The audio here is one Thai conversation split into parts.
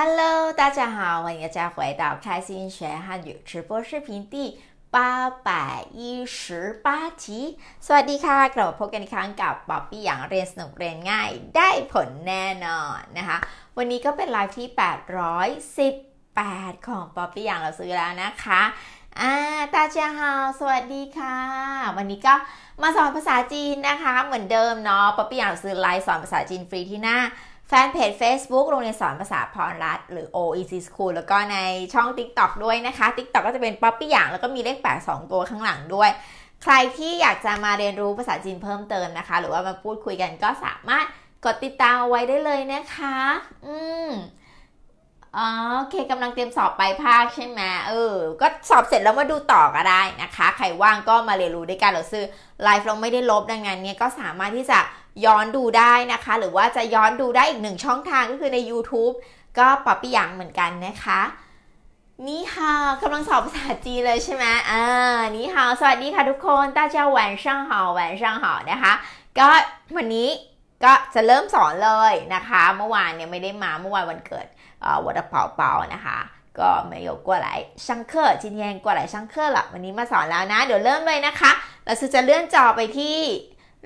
Hello，大家好，欢迎大家回到开心学汉语直播视频第八百一十八集。สวัสดีค่ะกลับมาพบกันอีกครั้งกับบ๊อบบี้หยางเรียนสนุกเรียนง่ายได้ผลแน่นอนนะคะ วันนี้ก็เป็นไลฟ์ที่แปดร้อยสิบแปดของบ๊อบบี้หยางเราซื้อแล้วนะคะอ่าตาเจียฮาวสวัสดีค่ะ วันนี้ก็มาสอนภาษาจีนนะคะ เหมือนเดิมเนาะป๊อบบี้อยางซื้อไลฟ์สอนภาษาจีนฟรีที่หน้าแฟนเพจ Facebook โรงเรียนสอนภาษาพรรัฐ หรือ OEC School แล้วก็ในช่อง TikTok ด้วยนะคะ TikTok ก็จะเป็นป๊อปปี้อย่างแล้วก็มีเลขแปดสองตัวข้างหลังด้วย ใครที่อยากจะมาเรียนรู้ภาษาจีนเพิ่มเติมนะคะ หรือว่ามาพูดคุยกันก็สามารถกดติดตามเอาไว้ได้เลยนะคะ อืมอ๋อโอเคกำลังเตรียมสอบปลายภาคใช่ไหมเออ ก็สอบเสร็จแล้วมาดูต่อก็ได้นะคะ ใครว่างก็มาเรียนรู้ด้วยกันหรือซื้อไลฟ์เราไม่ได้ลบดังนั้นเนี่ยก็สามารถที่จะย้อนดูได้นะคะ หรือว่าจะย้อนดูได้อีกหนึ่งช่องทางก็คือใน YouTube ก็ป๊อปปี้ยังเหมือนกันนะคะ นี่ฮาวกำลังสอบภาษาจีนเลยใช่ไหมอ่านี่ฮาวสวัสดีค่ะทุกคน大家晚上好晚上好นะคะก็วันนี้ก็จะเริ่มสอนเลยนะคะ เมื่อวานเนี่ยไม่ได้มาเมื่อวานวันเกิดเอ่อวัดเป่าเป่านะคะ ก็ไม่า有过来上课今天过来上课了วันนี้มาสอนแล้วนะเดี๋ยวเริ่มเลยนะคะ เราจะเลื่อนจอไปที่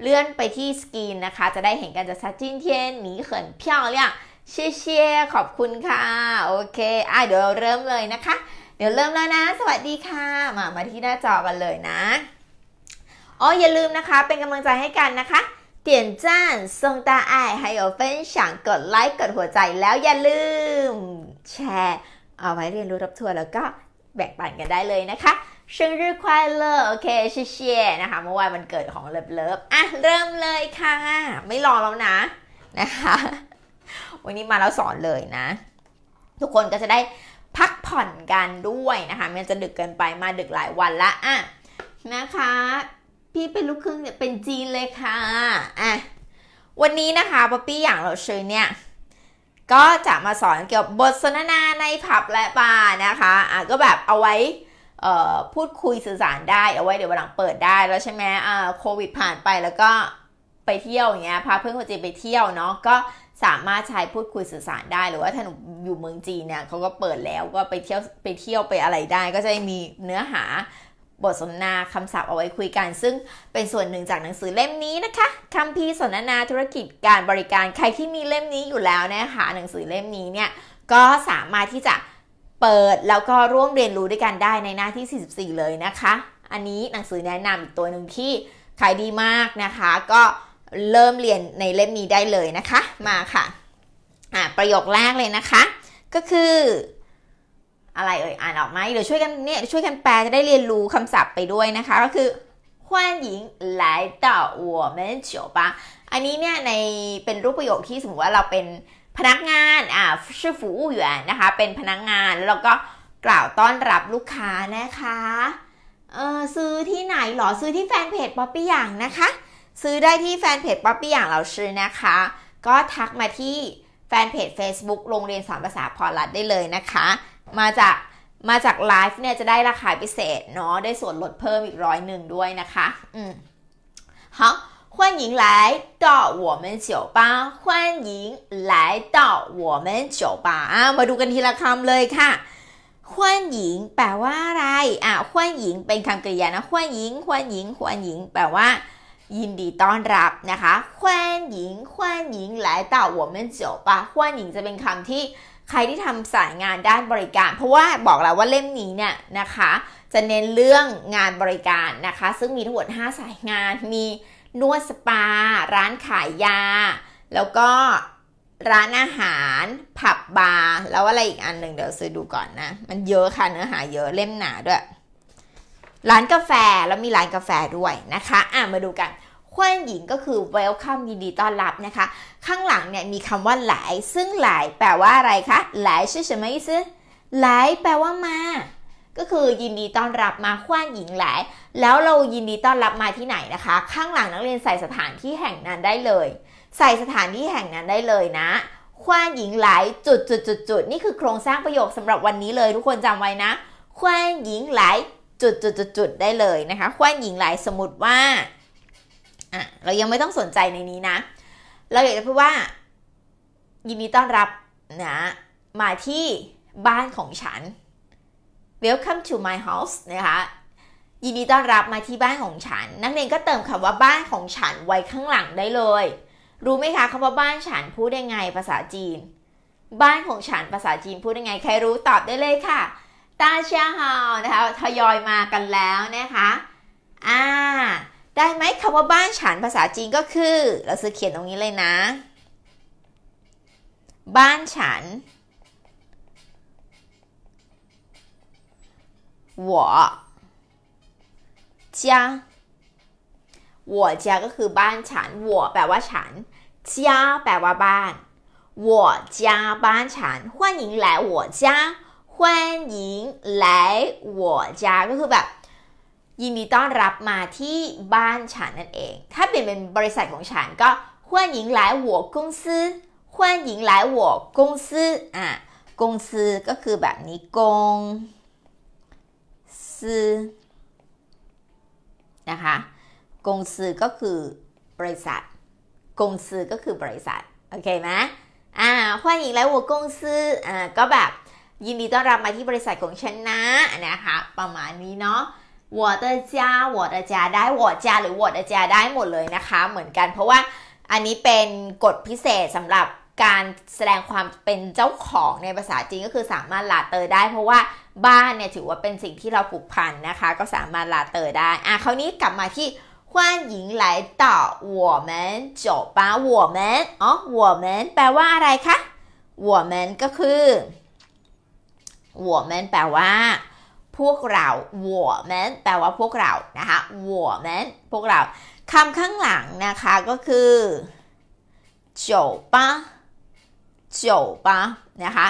เลื่อนไปที่สกรีนนะคะ จะได้เห็นกันจะชัดจินเทียนหนีเขินเพียวเนี่ยเชี่ยเชียขอบคุณค่ะโอเคอ่ะเดี๋ยวเริ่มเลยนะคะ เดี๋ยวเริ่มแล้วนะ สวัสดีค่ะ มามาที่หน้าจอกันเลยนะอ๋ออย่าลืมนะคะ เป็นกำลังใจให้กันนะคะเตียนจ้านทรงตาไอ还有分享กดไลค์กดหัวใจแล้วอย่าลืมแชร์ เอาไว้เรียนรู้รับทัวร์แล้วก็แบ่งปันกันได้เลยนะคะ生日快乐โอเคชิเช่นะคะเมื่อวานมันเกิดของเลิฟเลิฟอ่ะเริ่มเลยค่ะ ไม่รอแล้วนะนะคะ วันนี้มาแล้วสอนเลยนะ ทุกคนก็จะได้พักผ่อนกันด้วยนะคะมันจะดึกเกินไปมาดึกหลายวันละอ่ะนะคะ พี่เป็นลูกครึ่งเนี่ยเป็นจีนเลยค่ะอ่ะวันนี้นะคะป๊อปปี้อย่างเราเชยเนี่ยก็จะมาสอนเกี่ยวกับบทสนทนาในผับและบาร์นะคะอ่ะก็แบบเอาไว้พูดคุยสื่อสารได้เอาไว้เดี๋ยววันหลังเปิดได้แล้วใช่ไหมโควิดผ่านไปแล้วก็ไปเที่ยวอย่างเงี้ยพาเพื่อนคนจีนไปเที่ยวเนาะก็สามารถใช้พูดคุยสื่อสารได้หรือว่าถ้าหนูอยู่เมืองจีนเนี่ยเขาก็เปิดแล้วก็ไปเที่ยวไปเที่ยวไปอะไรได้ก็จะมีเนื้อหาบทสนทนาคำศัพท์เอาไว้คุยกันซึ่งเป็นส่วนหนึ่งจากหนังสือเล่มนี้นะคะคำพีสนทนาธุรกิจการบริการใครที่มีเล่มนี้อยู่แล้วนะคะหนังสือเล่มนี้เนี่ยก็สามารถที่จะเปิดแล้วก็ร่วมเรียนรู้ด้วยกันได้ในหน้าที่ 44 เลยนะคะ อันนี้หนังสือแนะนำอีกตัวหนึ่งที่ขายดีมากนะคะ ก็เริ่มเรียนในเล่มนี้ได้เลยนะคะ มาค่ะ อ่ะประโยคแรกเลยนะคะ ก็คือ อะไรเอ่ย อ่านออกไหมเดี๋ยวช่วยกันเนี่ยช่วยกันแปลจะได้เรียนรู้คำศัพท์ไปด้วยนะคะ ก็คือ欢迎来到我们酒吧อันนี้เนี่ยในเป็นรูปประโยคที่สมมติว่าเราเป็นพนักงานอ่าชื่อฝูอู่หยวนนะคะ เป็นพนักงานแล้วก็กล่าวต้อนรับลูกค้านะคะเออซื้อที่ไหนหรอซื้อที่แฟนเพจป๊อปปี้หยางนะคะ ซื้อได้ที่แฟนเพจป๊อปปี้หยางเราชื่อนะคะ ก็ทักมาที่แฟนเพจ Facebook โรงเรียนสอนภาษาพอลัดได้เลยนะคะ มาจากมาจากไลฟ์เนี่ย จะได้ราคาพิเศษเนาะได้ส่วนลดเพิ่มอีกร้อยหนึ่งด้วยนะคะอืมฮะ欢迎来到我们酒吧欢迎来到我们酒吧มาดูกันทีละคำเลยค่ะ欢迎แปลว่าอะไรอ่ะ欢迎เป็นคำกริยานะ欢迎欢迎欢迎แปลว่า ยินดีต้อนรับนะคะ欢迎欢迎来到我们酒吧欢迎จะเป็นคำที่ใครที่ทำสายงานด้านบริการ เพราะว่าบอกแล้วว่าเล่มนี้เนี่ยนะคะ จะเน้นเรื่องงานบริการนะคะ ซึ่งมีทั้งหมด5 สายงานมีนวดสปา ร้านขายยา แล้วก็ ร้านอาหาร ผับบาร์แล้วอะไรอีกอันหนึ่งเดี๋ยวซื้อดูก่อนนะมันเยอะค่ะเนื้อหาเยอะเล่มหนาด้วย ร้านกาแฟแล้วมีร้านกาแฟด้วยนะคะ อ่ะมาดูกัน คว้นหญิงก็คือ welcome ยินดีต้อนรับนะคะ ข้างหลังเนี่ยมีคำว่าหลายซึ่งหลายแปลว่าอะไรคะหลายใชื่อ什么意思หลายแปลว่ามาก็คือยินดีต้อนรับมาขว้านหญิงหลายแล้วเรายินดีต้อนรับมาที่ไหนนะคะ ข้างหลังนักเรียนใส่สถานที่แห่งนั้นได้เลย ใส่สถานที่แห่งนั้นได้เลยนะขว้านหญิงหลายจุดจุดจุดจุดนี่คือโครงสร้างประโยคสำหรับวันนี้เลย ทุกคนจำไว้นะขว้านหญิงหลายจุดจุดจุดจุดได้เลยนะคะขว้านหญิงหลายสมมติว่าอ่ะเรายังไม่ต้องสนใจในนี้นะ เราอยากจะพูดว่า ยินดีต้อนรับนะมาที่บ้านของฉัน welcome to my house นะคะยินดีต้อนรับมาที่บ้านของฉัน นักเรียนก็เติมคำว่าบ้านของฉันไว้ข้างหลังได้เลย รู้ไหมคะคำว่าบ้านฉันพูดยังไงภาษาจีน บ้านของฉันภาษาจีนพูดยังไง ใครรู้ตอบได้เลยค่ะตาเชียฮาวนะคะทยอยมากันแล้วนะคะ อ่า ได้ไหมคำว่าบ้านฉันภาษาจีนก็คือ เราจะเขียนตรงนี้เลยนะ บ้านฉัน我家我家ก็คือบ้านฉัน我แปลว่าฉัน家แปลว่าบ้าน我家บ้านฉัน欢迎来我家欢迎来我家ก็คือแบบ ยินดีต้อนรับมาที่บ้านฉันนั่นเอง ถ้าเป็นเป็นบริษัทของฉันก็欢迎来我公司欢迎来我公司อ่ะ公司ก็คือแบบนี้กง司นะคะกงซือก็คือบริษัทกงซือก็คือบริษัทโอเคไหมอ่าวล欢วกงซืออ่าก็แบบยินดีต้อนรับมาที่บริษัทของฉันนะนะคะประมาณนี้เนาะ我的家我的家ได้我家หรือ我的家ได้หมดเลยนะคะเหมือนกันเพราะว่าอันนี้เป็นกฎพิเศษสำหรับการแสดงความเป็นเจ้าของในภาษาจีนก็คือสามารถลาเตอได้เพราะว่าบ้านเนี่ยถือว่าเป็นสิ่งที่เราผูกพันนะคะ ก็สามารถลาเตอได้ อ่ะคราวนี้กลับมาที่วหญิง我们า吧我们อ๋อ我们แปลว่าอะไรคะ我们ก็คือ我们แปลว่า พวกเราหัวแมนแปลว่าพวกเรานะคะหัวแมนพวกเราคำข้างหลังนะคะก็คือโจป้าโจป้านะคะ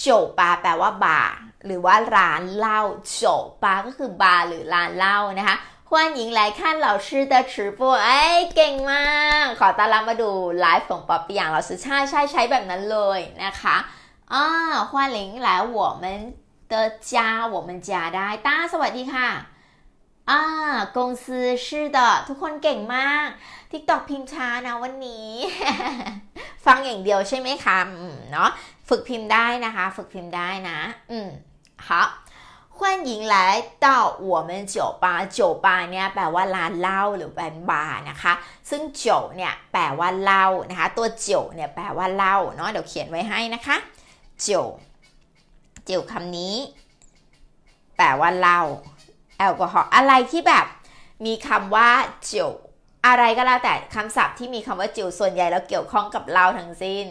โจปาแปลว่าบาร์หรือว่าร้านเหล้าโจปาก็คือบาร์หรือร้านเหล้านะคะ欢迎来看老师的直播่อ้เก่งมากขอต้อนรับมาดูไลฟ์ของป๊อปปี้อย่างเราซื้อใช่ใช่ใช้แบบนั้นเลยนะคะอ่า欢迎来我们的家我们家ได้ต้าสวัสดีค่ะอ่ากงซือชื่อดอทุกคนเก่งมากทิกตอกพิมพ์ช้านะวันนี้ ฟังอย่างเดียวใช่ไหมคะเนาะฝึกพิมพ์ได้นะคะ ฝึกพิมพ์ได้นะอืมค่ะ欢迎来到我们酒吧酒吧เนี่ยแปลว่าร้านเหล้าหรือแบนบาร์นะคะ ซึ่ง酒เนี่ยแปลว่าเหล้านะคะ ตัว酒เนี่ยแปลว่าเหล้าเนาะเดี๋ยวเขียนไว้ให้นะคะ酒酒คำนี้ แปลว่าเหล้าแอลกอฮอล์อะไรที่แบบมีคำว่าจิวอะไรก็แล้วแต่คำศัพท์ ที่มีคำว่าจิวส่วนใหญ่แล้วเกี่ยวข้องกับเราทั้งสิ้น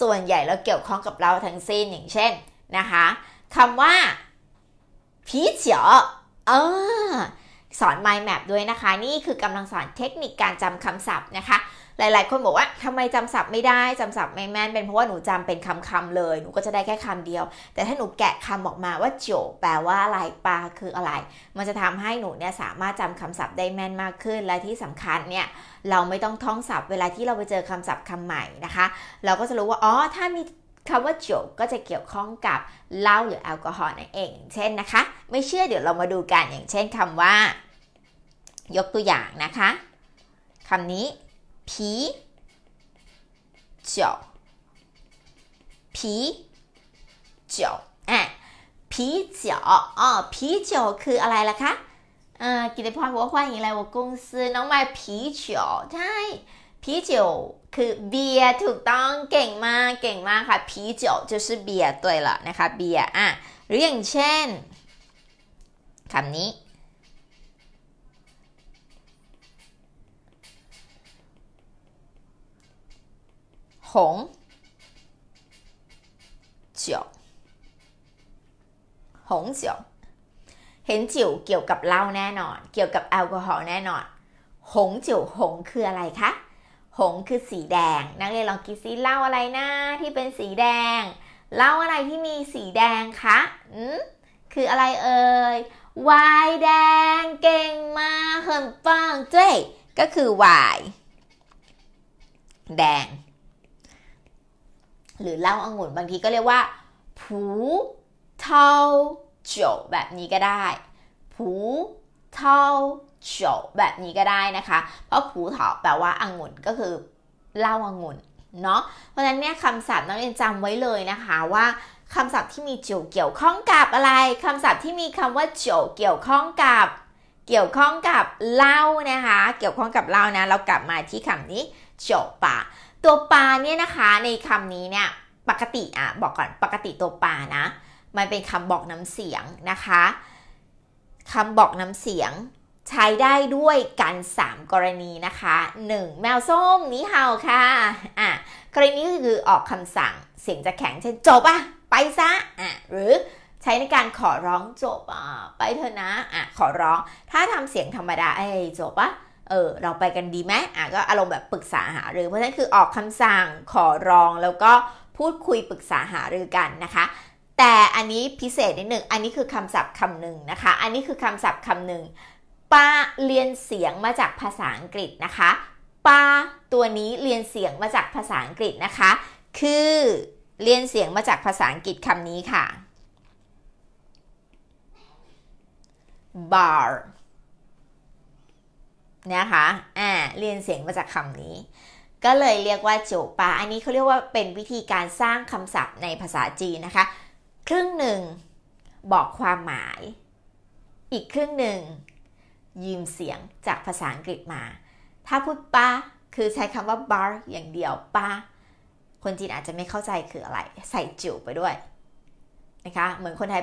ส่วนใหญ่แล้วเกี่ยวข้องกับเราทั้งสิ้นอย่างเช่นนะคะคำว่าผีเฉียวเออสอน mind map ด้วยนะคะ นี่คือกำลังสอนเทคนิคการจำคำศัพท์นะคะหลายๆ คนบอกว่าทำไมจำศัพท์ไม่ได้จำศัพท์ไม่แม่นเป็นเพราะว่าหนูจำเป็นคำๆเลย หนูก็จะได้แค่คำเดียว แต่ถ้าหนูแกะคำออกมาว่าโจแปลว่าอะไร ปลาคืออะไร มันจะทำให้หนูเนี่ยสามารถจำคำศัพท์ได้แม่น มากขึ้น และที่สำคัญเนี่ย เราไม่ต้องท่องศัพท์เวลาที่เราไปเจอคำศัพท์คำใหม่นะคะ เราก็จะรู้ว่า อ๋อ ถ้ามีคำว่าโจก็จะเกี่ยวข้องกับเหล้าหรือแอลกอฮอล์นั่นเอง เช่นนะคะ ไม่เชื่อเดี๋ยวเรามาดูกัน อย่างเช่นคำว่า ยกตัวอย่างนะคะคำนี้啤酒啤酒อ่啤酒哦啤酒คืออะไรล่ะคะอ่กิติพรบอยากว่า欢迎来我公司น้องมา啤酒ใช่啤酒คือเบียร์ถูกต้องเก่งมากเก่งมากค่ะ啤酒就是เบียร์ด้วยละนะคะ เบียร์อ่ะหรืออย่างเช่นคำนี้红酒红酒เห็นจิ๋วเกี่ยวกับเหล้าแน่นอน เกี่ยวกับแอลกอฮอล์แน่นอน หงจิ๋วหง คืออะไรคะ หงคือสีแดง นักเรียนลองคิดซิ เหล้าอะไรนะที่เป็นสีแดง เหล้าอะไรที่มีสีแดงคะอืมคืออะไรเอ่ยวายแดงเก่งมาเหินปังเจ้ก็คือวาย แดงหรือเหล้าอางุ่นบางทีก็เรียกว่าผูเทาโจแบบนี้ก็ได้ผูเทาโจแบบนี้ก็ได้นะคะ เพราะผูเถาแปลว่าอางุ่นก็คือเหล้าอางุ่นเนาะเพราะฉะนั้นเนี่ยคำศัพท์นองเรียนจำไว้เลยนะคะว่าคำศัพท์ที่มีเจียวเกี่ยวข้องกับอะไรคำศัพท์ที่มีคำว่าเจียวเกี่ยวข้องกับ เกี่ยวข้องกับเล่านะคะเกี่ยวข้องกับเล่านะเรากลับมาที่คำนี้เจียวปะตัวปลาเนี่ยนะคะในคำนี้เนี่ยปกติอ่ะบอกก่อนปกติตัวปลานะมันเป็นคำบอกน้ำเสียงนะคะคำบอกน้ำเสียงใช้ได้ด้วยกัน 3 กรณีนะคะ 1. แมวส้มนี่เห่าค่ะอ่ะ กรณีก็คือออกคำสั่งเสียงจะแข็งเช่น จบอ่ะไปซะอ่ะหรือใช้ในการขอร้อง จบอ่ะไปเถอะนะอ่ะขอร้องถ้าทำเสียงธรรมดาเอ้จบอ่ะเออเราไปกันดีไหมอ่ะก็อารมณ์แบบปรึกษาหารือ เพราะฉะนั้นคือออกคำสั่งขอร้องแล้วก็พูดคุยปรึกษาหารือกันนะคะ แต่อันนี้พิเศษนิดหนึ่งอันนี้คือคำศัพท์คำหนึ่งนะคะ อันนี้คือคำศัพท์คำหนึ่งปาเรียนเสียงมาจากภาษาอังกฤษนะคะ ปาตัวนี้เรียนเสียงมาจากภาษาอังกฤษนะคะ คือเรียนเสียงมาจากภาษาอังกฤษคำนี้ค่ะ bar นะคะอ่า เรียนเสียงมาจากคำนี้ ก็เลยเรียกว่าโจปา อันนี้เขาเรียกว่าเป็นวิธีการสร้างคำศัพท์ในภาษาจีนนะคะ ครึ่งหนึ่ง บอกความหมาย อีกครึ่งหนึ่ง ยืมเสียงจากภาษาอังกฤษมา ถ้าพูดปาคือใช้คำว่า bar อย่างเดียวปาคนจีนอาจจะไม่เข้าใจคืออะไร ใส่จิ๋วไปด้วยนะคะ เหมือนคนไทย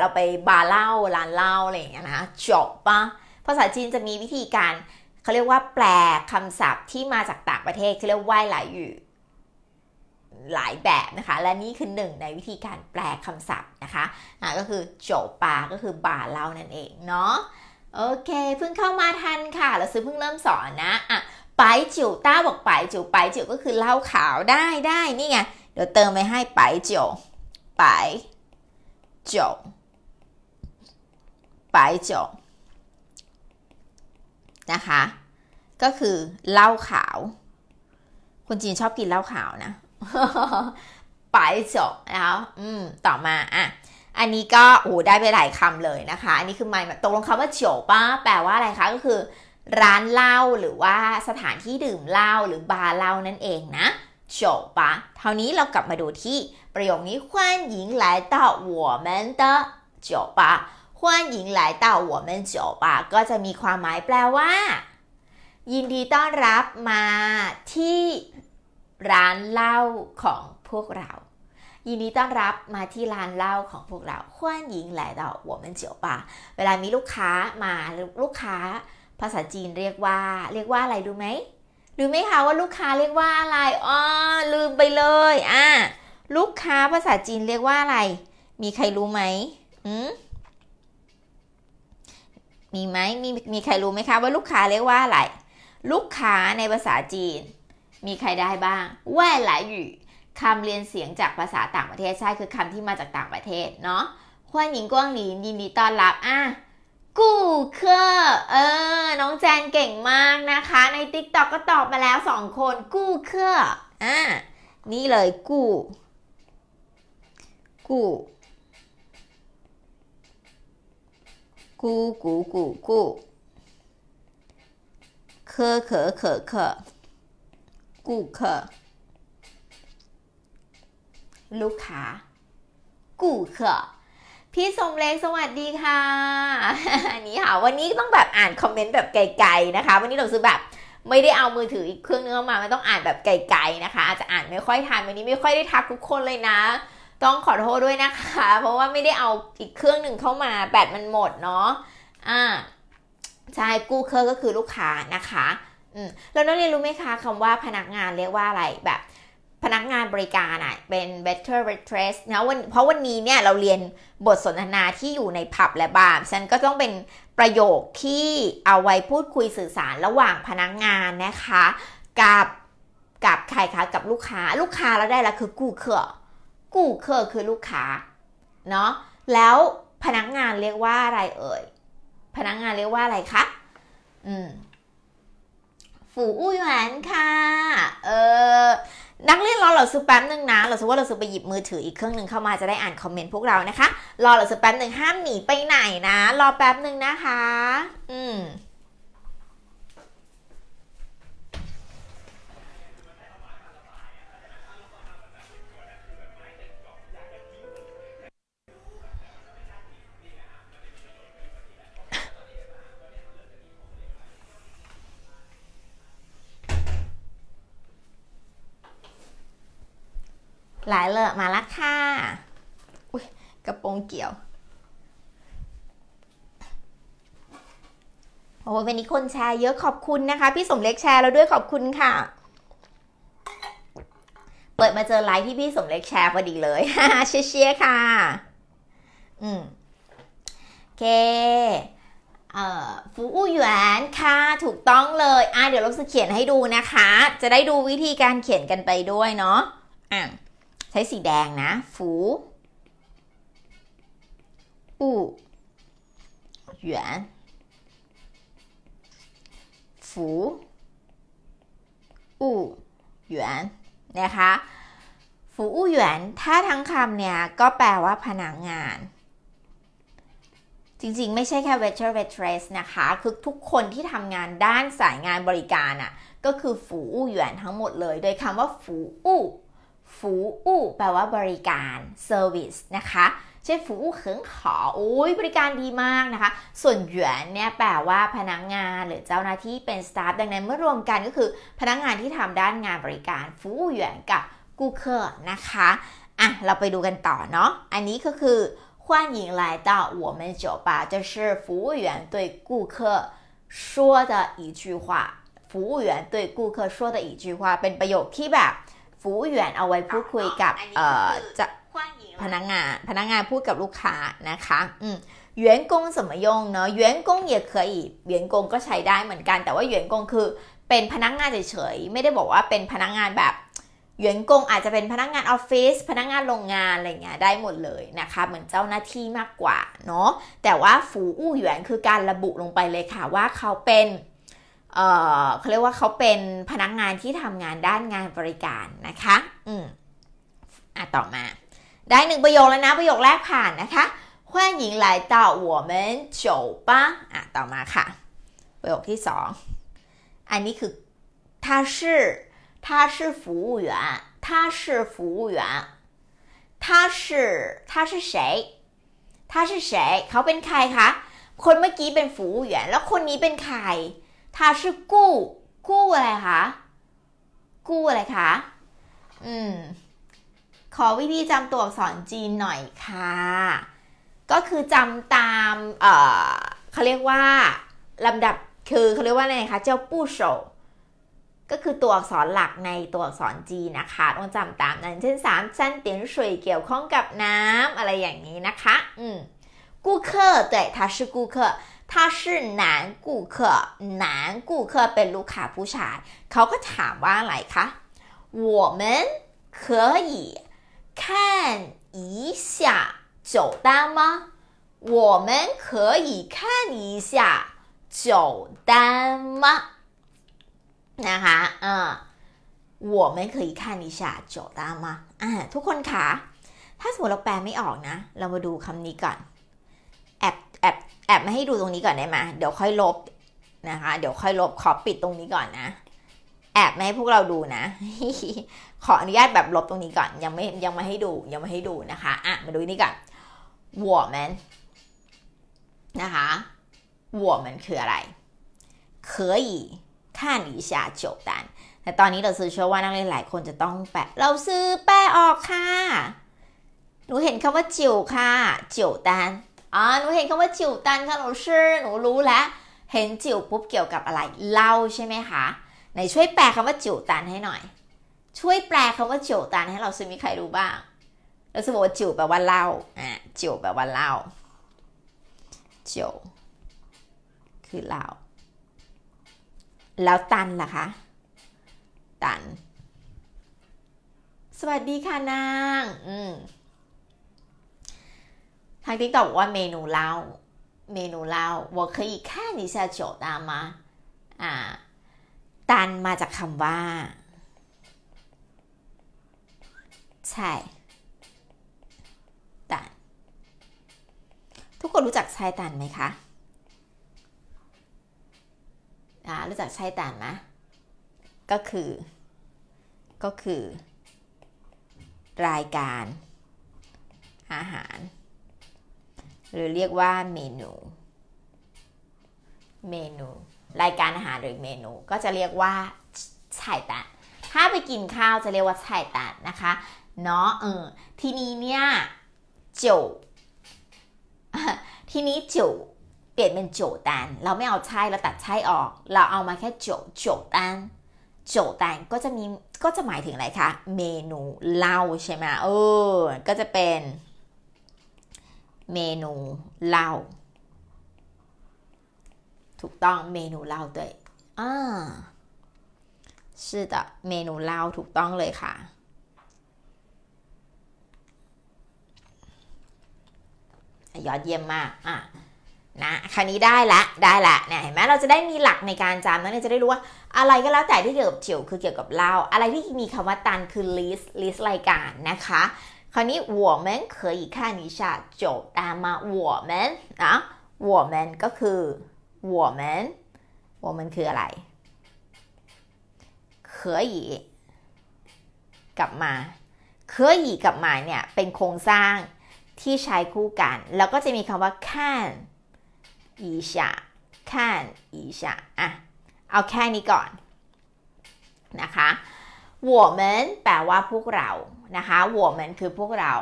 เราไปบาร์เหล้าร้านเหล้าอะไรอย่างเงี้ยนะจบปะภาษาจีนจะมีวิธีการเขาเรียกว่าแปลคำศัพท์ที่มาจากต่างประเทศเขาเรียกว่ายหลายอยู่ หลายแบบนะคะและนี่คือหนึ่งในวิธีการแปลคำศัพท์นะคะะก็คือโจปา ก็คือบาเล่านั่นเองเนาะโอเคเพิ่งเข้ามาทันค่ะเราซื้อเพิ่งเริ่มสอนนะอ่ะไปจิ๋วต้าบอกไปจิ๋วไปจิ๋วก็คือเหล้าขาวได้ได้นี่ไงเดี๋ยวเติมไปให้ไปจิ๋วไปจิ๋วไปจิ๋วนะคะ ก็คือเหล้าขาว คนจีนชอบกินเหล้าขาวนะปลายจบนะคอืม ต่อมา อ่ะ อันนี้ก็ โอ้ ได้ไปหลายคำเลยนะคะ อันนี้คือไม่ตงลงคำว่าเฉียวป้าแปลว่าอะไรคะ ก็คือร้านเหล้าหรือว่าสถานที่ดื่มเหล้าหรือบาร์เหล้านั่นเองนะเฉียวป้าเท่านี้เรากลับมาดูที่ประโยคนี้欢迎来到我们的酒吧ฮวนหญิงหลายเต่าหัวมันจบอะก็จะมีความหมายแปลว่า ยินดีต้อนรับมาที่ ร้านเหล้าของพวกเรา ยินดีต้อนรับมาที่ร้านเหล้าของพวกเราฮวนหญิงหลายเต่าหัวมันจบอ่ะเวลามีลูกค้ามาลูกค้า ภาษาจีนเรียกว่า เรียกว่า อะไรรู้ไหมรู้ไหมคะว่าลูกค้าเรียกว่าอะไรอ๋อลืมไปเลยอ่ะลูกค้าภาษาจีนเรียกว่าอะไร มีใครรู้ไหมอืมมีไหมมีมีใครรู้ไหมคะ ว่าลูกค้าเรียกว่าอะไร ลูกค้าในภาษาจีน มีใครได้บ้าง แว่หลายอยู่ คำเรียนเสียงจากภาษาต่างประเทศใช่คือคำที่มาจากต่างประเทศเนาะควญหญิงกวางหลียินดีต้อนรับ อ่ะ กูเคอเออ น้องแจนเก่งมากนะคะ ใน t ิ k t o k ก็ตอบมาแล้วสองคน กูเคออ่ะ นี่เลยกูกู咕咕咕咕，可可可可，顾客，ลูกค้ากู เคพี่สมเล็กสวัสดีค่ะนี่ค่ะวันนี้ต้องแบบอ่านคอมเมนต์แบบไกลๆนะคะ วันนี้เราซื้อแบบไม่ได้เอามือถืออีกเครื่องนึงเข้ามาม่ต้องอ่านแบบไกลๆนะคะ อาจจะอ่านไม่ค่อยทัน วันนี้ไม่ค่อยได้ทักทุกคนเลยนะต้องขอโทษด้วยนะคะ เพราะว่าไม่ได้เอาอีกเครื่องหนึ่งเข้ามาแบตมันหมดเนาะ อ่า ใช่ กู้เคองก็คือลูกค้านะคะ อืมแล้วนักเรียนรู้ไหมคะคำว่าพนักงานเรียกว่าอะไรแบบ พนักงานบริการอ่ะ เป็น better waitress นะวันเพราะวันนี้เนี่ยเราเรียนบทสนทนาที่อยู่ในผับและบาร์ฉันก็ต้องเป็นประโยคที่เอาไว้พูดคุยสื่อสารระหว่างพนักงานนะคะกับกับใครคะกับลูกค้าลูกค้าแล้วได้ละคือกูเคอลกูเคอร์คือลูกค้าเนาะแล้วพนักงานเรียกว่าอะไรเอ่ยพนักงานเรียกว่าอะไรคะอืมฝูอุ้ยหวานค่ะเออนักเรียนรอเราสักแป๊บหนึ่งนะเราสักว่าเราสักไปหยิบมือถืออีกเครื่องหนึ่งเข้ามาจะได้อ่านคอมเมนต์พวกเรานะคะรอเราสักแป๊บหนึ่งห้ามหนีไปไหนนะ รอแป๊บหนึ่งนะคะ อืมหลายเลอะมาละค่ะ อุ้ยกระโปรงเกี่ยว โอ้วันนี้คนแชร์เยอะขอบคุณนะคะ พี่สมเล็กแชร์แล้วด้วยขอบคุณค่ะ เปิดมาเจอไลฟ์ที่พี่สมเล็กแชร์พอดีเลยเชียร์ค่ะ อืมโอเคฟูอู่หยวนค่ะ ถูกต้องเลย อ่ะเดี๋ยวลจสเขียนให้ดูนะคะ จะได้ดูวิธีการเขียนกันไปด้วยเนาะอ่ะใช้สีแดง นะ ฝู อู่หยวนฝู อู่หยวน นะคะ ฝูอู่หยวนถ้าทั้งคำเนี่ย ก็แปลว่าพนักงาน จริงๆไม่ใช่แค่ waiter waitress นะคะ คือทุกคนที่ทำงานด้านสายงานบริการอะ่ะก็คือฝูอู่หยวนทั้งหมดเลย โดยคำว่าฝูอู่ฟูอู่แปลว่าบริการ service นะคะ เช่นฟูอู่เขิงขอโอ้ยบริการดีมากนะคะ ส่วนหยวนเนี่ยแปลว่าพนักงงานหรือเจ้าหน้าที่เป็น staff ดังนั้นเมื่อรวมกันก็คือพนักงงานที่ทำด้านงานบริการฟูอู่หยวนกับกูเคอร์นะคะ อ่ะ เราไปดูกันต่อเนาะ อันนี้ก็คือ欢迎来到我们酒吧这是服务员对顾客说的一句话服务员对顾客说的一句话เป็นประโยคที่แบบฟู่หยวนเอาไว้พูดคุยกับ เอ่อจะพนักงานพนักงานพูดกับลูกค้านะคะ อืมหยวนกงสมยงเนาะหยวนกงเยเคยหยวนกงก็ใช้ได้เหมือนกัน แต่ว่าหยวนกงคือ เป็นพนักงานเฉยๆไม่ได้บอกว่าเป็นพนักงานแบบหยวนกงอาจจะเป็นพนักงานออฟฟิศพนักงานโรงงานอะไรเงี้ยได้หมดเลยนะคะเหมือนเจ้าหน้าที่มากกว่าเนาะแต่ว่าฝูอู้หยวนคือการระบุลงไปเลยค่ะว่าเขาเป็นเขาเรียกว่าเขาเป็นพนักงงานที่ทำงานด้านงานบริการนะคะ อืมอ่ะต่อมา ได้หนึ่งประโยคแล้วนะ ประโยคแรกผ่านนะคะ欢迎来到我们酒吧อ่ะต่อมาค่ะ ประโยคที่สอง อันนี้คือ他是他是服务员他是服务员他是他是谁他是谁เขาเป็นใครคะ คนเมื่อกี้เป็นฝูหยวนแล้วคนนี้เป็นใคร他是กู้ กู้อะไรคะ กู้อะไรคะ อืม ขอวิธีจำตัวอักษรจีนหน่อยค่ะ ก็คือจำตามเอ่อเขาเรียกว่าลำดับ คือเขาเรียกว่าอะไรคะ เจ้าปู้โฉก็คือตัวอักษรหลักในตัวอักษรจีนนะคะต้องจำตามนั้นเช่นสามเส้นเตียนสวย เกี่ยว ข้องกับน้ำอะไรอย่างนี้นะคะ อืม顾客对，他是顾客，他是男顾客，男顾客被卢卡捕下来，考个塔湾来卡？我们可以看一下酒单吗？我们可以看一下酒单吗？男孩，嗯，我们可以看一下酒单吗？嗯，ทุกคนค่ะถ้าสมมติเราแปลไม่ออกนะเรามาดูคำนี้ก่อนแอบแอบแอบมาให้ดูตรงนี้ก่อนได้ไหมเดี๋ยวค่อยลบนะคะ เดี๋ยวค่อยลบ ขอปิดตรงนี้ก่อนนะ แอบมาให้พวกเราดูนะ ขออนุญาตแบบลบตรงนี้ก่อน ยังไม่ยังไม่ให้ดู ยังไม่ให้ดูนะคะอ่ะ มาดูนี่ก่อนวัวแมนนะคะวัวมนคืออะไร可以看一下酒单แต่ตอนนี้เราซื้อเชื่อว่านักเรียนหลายคนจะต้องแปะเราซื้อแปะออกค่ะ หนูเห็นคำว่าจิ๋วค่ะจิ๋วแตนอ๋อหนูเห็นคำว่าจิ๋วตันค่ะหนูชื่อหนูรู้แล้ว เห็นจิ๋วปุ๊บเกี่ยวกับอะไรเล่าใช่ไหมคะ ไหนช่วยแปลคำว่าจิ๋วตันให้หน่อย ช่วยแปลคำว่าจิ๋วตันให้เราซึ่งมีใครรู้บ้างเราจะบอกว่าจิ๋วแปลว่าเล่าอ่ะ จิ๋วแปลว่าเล่าจิ๋วคือเล่าแล้วตันล่ะคะ ตัน สวัสดีค่ะนาง อืมทางติ๊กต็อกบอกว่าเมนูเล่าเมนูเล่า我可以看一下酒单吗อ่าตันมาจากคำว่าใช่ตันทุกคนรู้จักชายตันไหมคะอ่ารู้จักชายตันไหม ก็คือ ก็คือ รายการ อาหารหรือเรียกว่าเมนู เมนู รายการอาหารหรือเมนูก็จะเรียกว่าไยตะถ้าไปกินข้าวจะเรียกว่าไยตะนะคะเนาะเออทีนี้เนี่ยจิวทีนี้จิวเปลี่ยนเป็นโจตันเราไม่เอาใช่เราตัดใช่ออก เราเอามาแค่โจโจตันโจตันก็จะมีก็จะหมายถึงอะไรคะเมนูเหล้าใช่ไหมเออก็จะเป็นเมนูเหล้าถูกต้องเมนูเหล้าด้วยอ่าชื่เมนูเหล้าถูกต้องเลยค่ะยอดเยี่ยมมากอ่ะนะคราวนี้ได้ละได้ละเนี่ยเห็นไหมเราจะได้มีหลักในการจำนั่นเราจะได้รู้ว่าอะไรก็แล้วแต่ที่เกี่ยวกับเฉียว คือเกี่ยวกับเหล้าอะไรที่มีคำว่าตันคือ list list รายการนะคะราวนี้我们可以看一下九大吗我们นะ我们ก็คือ我们我们คืออะไร可以กลับมา可以กลับมาเนี่ย เป็นโครงสร้างที่ใช้คู่กัน แล้วก็จะมีคำว่า看一下看一下ชอ่ะเอาแค่นี้ก่อน นะคะ我们แปลว่าพวกเรานะคะหัวมันคือพวกเรา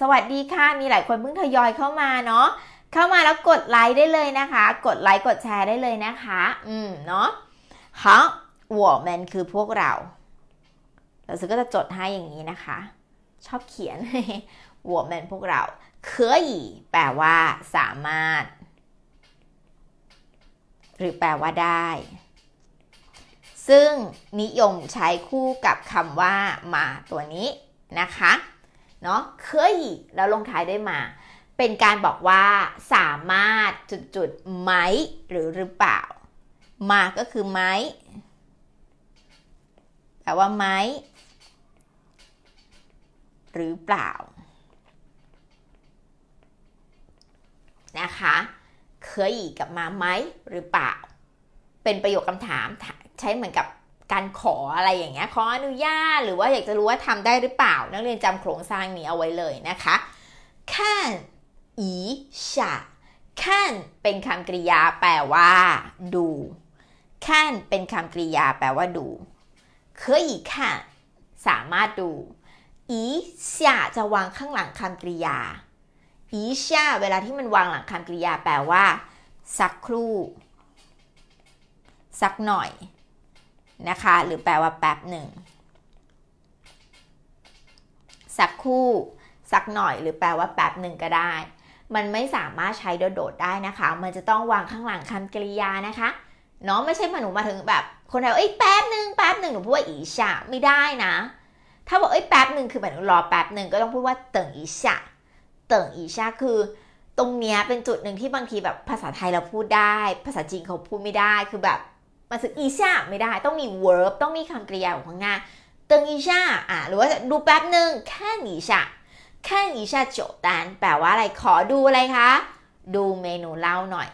สวัสดีค่ะ มีหลายคนเพิ่งทยอยเข้ามาเนาะ เข้ามาแล้วกดไลค์ได้เลยนะคะ กดไลค์กดแชร์ได้เลยนะคะ อืม เนาะฮะหัวมันคือพวกเรา เราซื้อก็จะจดให้อย่างนี้นะคะ ชอบเขียนหัวมันพวกเรา เคย แปลว่าสามารถ หรือแปลว่าได้ ซึ่งนิยมใช้คู่กับคำว่ามาตัวนี้นะคะ เนาะเคยแล้วลงท้ายได้มา เป็นการบอกว่าสามารถจุดจุดไหมหรือหรือเปล่า มา ก็คือไหมแปลว่าไหมหรือเปล่า นะคะ เคยกับมาไหมหรือเปล่า เป็นประโยคคำถามใช้เหมือนกับการขออะไรอย่างเงี้ย ขออนุญาต หรือว่าอยากจะรู้ว่าทำได้หรือเปล่า นักเรียนจำโครงสร้างนี้เอาไว้เลยนะคะข้นอีฉาข้นเป็นคำกริยาแปลว่าดูข้นเป็นคำกริยาแปลว่าดูเคยข้นสามารถดูอีฉาจะวางข้างหลังคำกริยาอีฉาเวลาที่มันวางหลังคำกริยาแปลว่าสักครู่ สักหน่อยนะคะหรือแปลว่าแป๊บหนึ่งสักคู่ สักหน่อยหรือแปลว่าแป๊บหนึ่งก็ได้ มันไม่สามารถใช้โดดๆได้นะคะ มันจะต้องวางข้างหลังคำกริยานะคะเนาะไม่ใช่มาหนูมาถึงแบบ คนไทยเอ้ยแป๊บหนึ่งแป๊บหนึ่งหนูพูดว่าอีชะไม่ได้นะ ถ้าบอกเอ้ยแป๊บหนึ่งคือแบบหนูรอแป๊บหนึ่งก็ต้องพูดว่าเติ่งอีชะเติ่งอีชะคือ ตรงเนี้ยเป็นจุดหนึ่งที่บางทีแบบภาษาไทยเราพูดได้ ภาษาจีนเขาพูดไม่ได้คือแบบมาสึกอีชาไม่ได้ต้องมี verb ต้องมีคำกริยาองพัข้างนาตึงอีชาอ่ะหรือว่าดูแป๊บหนึ่งแค่อีชาแค่อีชาโจตันแปลว่าอะไรขอดูอะไรคะดูเมนูเล่าหน่อย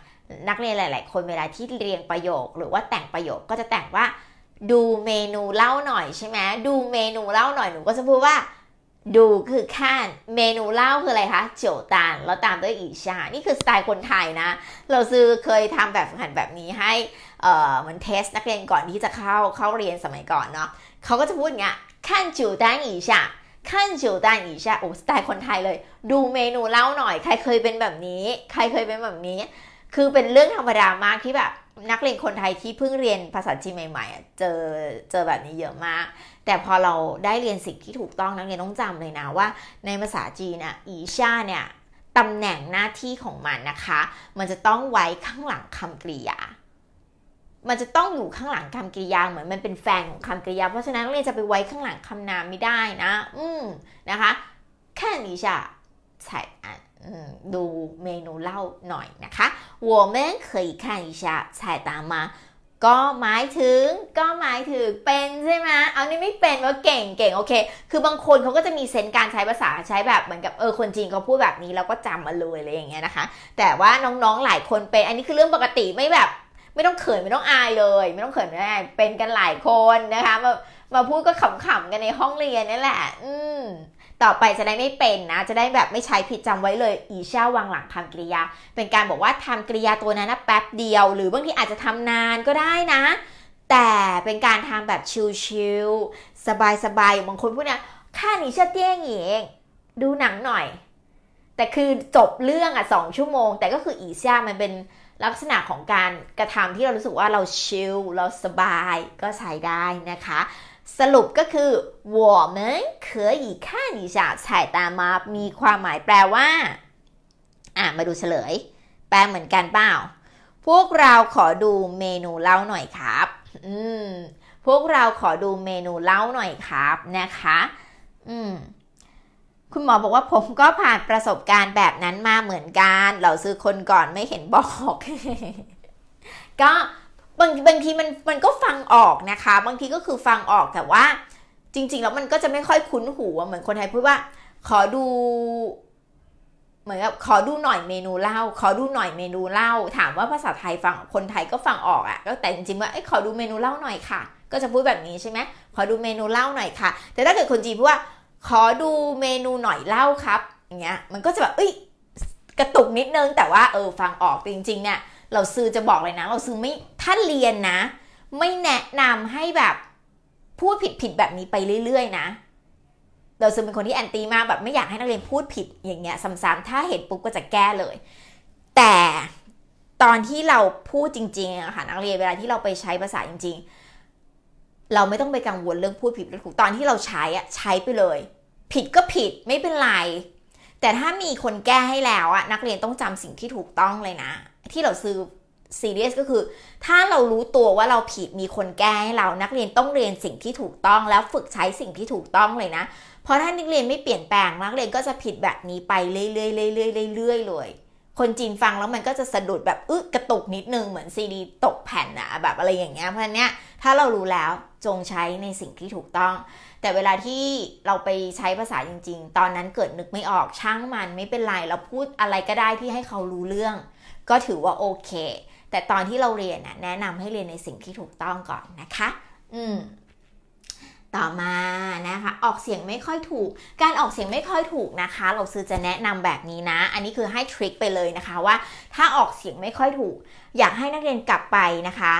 นักเรียนหลายๆคนเวลาที่เรียงประโยค หรือว่าแต่งประโยคก็จะแต่งว่า ดูเมนูเล่าหน่อยใช่ไหมดูเมนูเล่าหน่อยหนูก็จะพูดว่า ดูคือข้านเมนูเล่าคืออะไรคะเจียวตานแล้วตามด้วยอีชานี่คือสไตล์คนไทยนะเราซื้อเคยทำแบบหันแบบนี้ให้เอหมือนเทส นักเรียนก่อนที่จะเข้าเข้าเรียนสมัยก่อนเนาะเขาก็จะพูดอย่างเงี้ยขั้นจ๋ดแดงอีชาขั้นจิวดงอีชาโอ้สไตล์คนไทยเลย ดูเมนูเล่าหน่อย ใครเคยเป็นแบบนี้ ใครเคยเป็นแบบนี้ คือเป็นเรื่องธรรมดามากที่แบบนักเรียนคนไทยที่เพิ่งเรียนภาษาจีนใหม่ๆเจอเจอแบบนี้เยอะมาก แต่พอเราได้เรียนสิ่งที่ถูกต้องนักเรียนต้องจำเลยนะว่าในภาษาจีนอ่ะ อีชาเนี่ยตำแหน่งหน้าที่ของมันนะคะ มันจะต้องไว้ข้างหลังคำกริยามันจะต้องอยู่ข้างหลังคำกริยาเหมือนมันเป็นแฟนของคำกริยาเพราะฉะนั้นเรียนจะไปไว้ข้างหลังคำนามไม่ได้นะอืมนะคะแค่นี้จ้ะใช่อนดูเมนูเล่าหน่อยนะคะ我们可以看一下菜单吗ก็หมายถึงก็หมายถึงเป็นใช่ไหมเอานี่ไม่เป็นว่าเก่งเก่งโอเคคือบางคนเขาก็จะมีเซนส์การใช้ภาษาใช้แบบเหมือนกับเออคนจีนเขาพูดแบบนี้เราก็จำมาเลยอะไรอย่างเงี้ยนะคะ แต่ว่าน้องๆหลายคนเป็นอันนี้คือเรื่องปกติไม่แบบไม่ต้องเขินไม่ต้องอายเลย ไม่ต้องเขินไม่ต้องอายเป็นกันหลายคนนะคะมามาพูดก็ขำๆกันในห้องเรียนนี่แหละ อืมต่อไปจะได้ไม่เป็นนะ จะได้แบบไม่ใช้ผิดจำไว้เลย อีเช่าวางหลังทำกริยา เป็นการบอกว่าทำกริยาตัวนั้นนะแป๊บเดียว หรือบางทีอาจจะทำนานก็ได้นะ แต่เป็นการทำแบบชิลๆสบายๆบางคนพูดนยข้าหนีเชื่อเตี้ยงเองดูหนังหน่อย แต่คือจบเรื่องอ่ะสองชั่วโมง แต่ก็คืออีเช่ามันเป็นลักษณะของการกระทำที่เรารู้สึกว่าเราชิลเราสบาย ก็ใช้ได้นะคะ สรุปก็คือ我们可以看一下สา吗ตามามีความหมายแปลว่า อ่ะมาดูเฉลย แปลเหมือนกันเปล่าพวกเราขอดูเมนูเล่าหน่อยครับ อืมพวกเราขอดูเมนูเล่าหน่อยครับนะคะ อืมคุณหมอบอกว่าผมก็ผ่านประสบการณ์แบบนั้นมาเหมือนกัน เราซื้อคนก่อนไม่เห็นบอก ก็บางบางทีมันมันก็ฟังออกนะคะ บางทีก็คือฟังออกแต่ว่าจริงๆแล้วมันก็จะไม่ค่อยคุ้นหูเหมือนคนไทยพูดว่า ขอดูเหมือนกับขอดูหน่อยเมนูเล่าขอดูหน่อยเมนูเล่า ถามว่าภาษาไทยฟังคนไทยก็ฟังออกอะ่ะแต่จริงๆว่าไอ้ขอดูเมนูเล่าหน่อยค่ะ ก็จะพูดแบบนี้ใช่ไหมขอดูเมนูเล่าหน่อยค่ะ แต่ถ้าเกิดคนจีนพูดว่าขอดูเมนูหน่อยเล่าครับอย่างเงี้ยมันก็จะแบบเอ้ยกระตุกนิดนึงแต่ว่าเออฟังออกจริง ๆเนี่ยเราซื้อจะบอกเลยนะ เราซื้อไม่ท่านเรียนนะ ไม่แนะนำให้แบบพูดผิดผิดแบบนี้ไปเรื่อย ๆ นะ เราซื้อเป็นคนที่แอนตี้มากแบบไม่อยากให้นักเรียนพูดผิดอย่างเงี้ยซ้ำๆถ้าเห็นปุ๊บก็จะแก้เลย แต่ตอนที่เราพูดจริงๆอะค่ะนักเรียนเวลาที่เราไปใช้ภาษาจริง ๆ เราไม่ต้องไปกังวลเรื่องพูดผิดหรือถูกตอนที่เราใช้อะใช้ไปเลยผิดก็ผิดไม่เป็นไร แต่ถ้ามีคนแก้ให้แล้วอะนักเรียนต้องจำสิ่งที่ถูกต้องเลยนะ ที่เราซื้อซีเรียสก็คือ ถ้าเรารู้ตัวว่าเราผิดมีคนแก้ให้เรานักเรียนต้องเรียนสิ่งที่ถูกต้องแล้วฝึกใช้สิ่งที่ถูกต้องเลยนะ เพราะถ้านักเรียนไม่เปลี่ยนแปลงนักเรียนก็จะผิดแบบนี้ไปเรื่อยๆเรื่อยๆเรื่อยๆเลยคนจีนฟังแล้วมันก็จะสะดุดแบบอึกระตุกนิดนึงเหมือนซีดีตกแผ่นอะแบบอะไรอย่างเงี้ยเพราะเนี้ยถ้าเรารู้แล้วจงใช้ในสิ่งที่ถูกต้อง แต่เวลาที่เราไปใช้ภาษาจริง ๆ ตอนนั้นเกิดนึกไม่ออก ช่างมัน ไม่เป็นไรเราพูดอะไรก็ได้ที่ให้เขารู้เรื่อง ก็ถือว่าโอเค แต่ตอนที่เราเรียนนะแนะนำให้เรียนในสิ่งที่ถูกต้องก่อนนะคะ อืมต่อมานะคะออกเสียงไม่ค่อยถูกการออกเสียงไม่ค่อยถูกนะคะ เราซื้อจะแนะนำแบบนี้นะอันนี้คือให้ทริคไปเลยนะคะว่าถ้าออกเสียงไม่ค่อยถูก อยากให้นักเรียนกลับไปนะคะ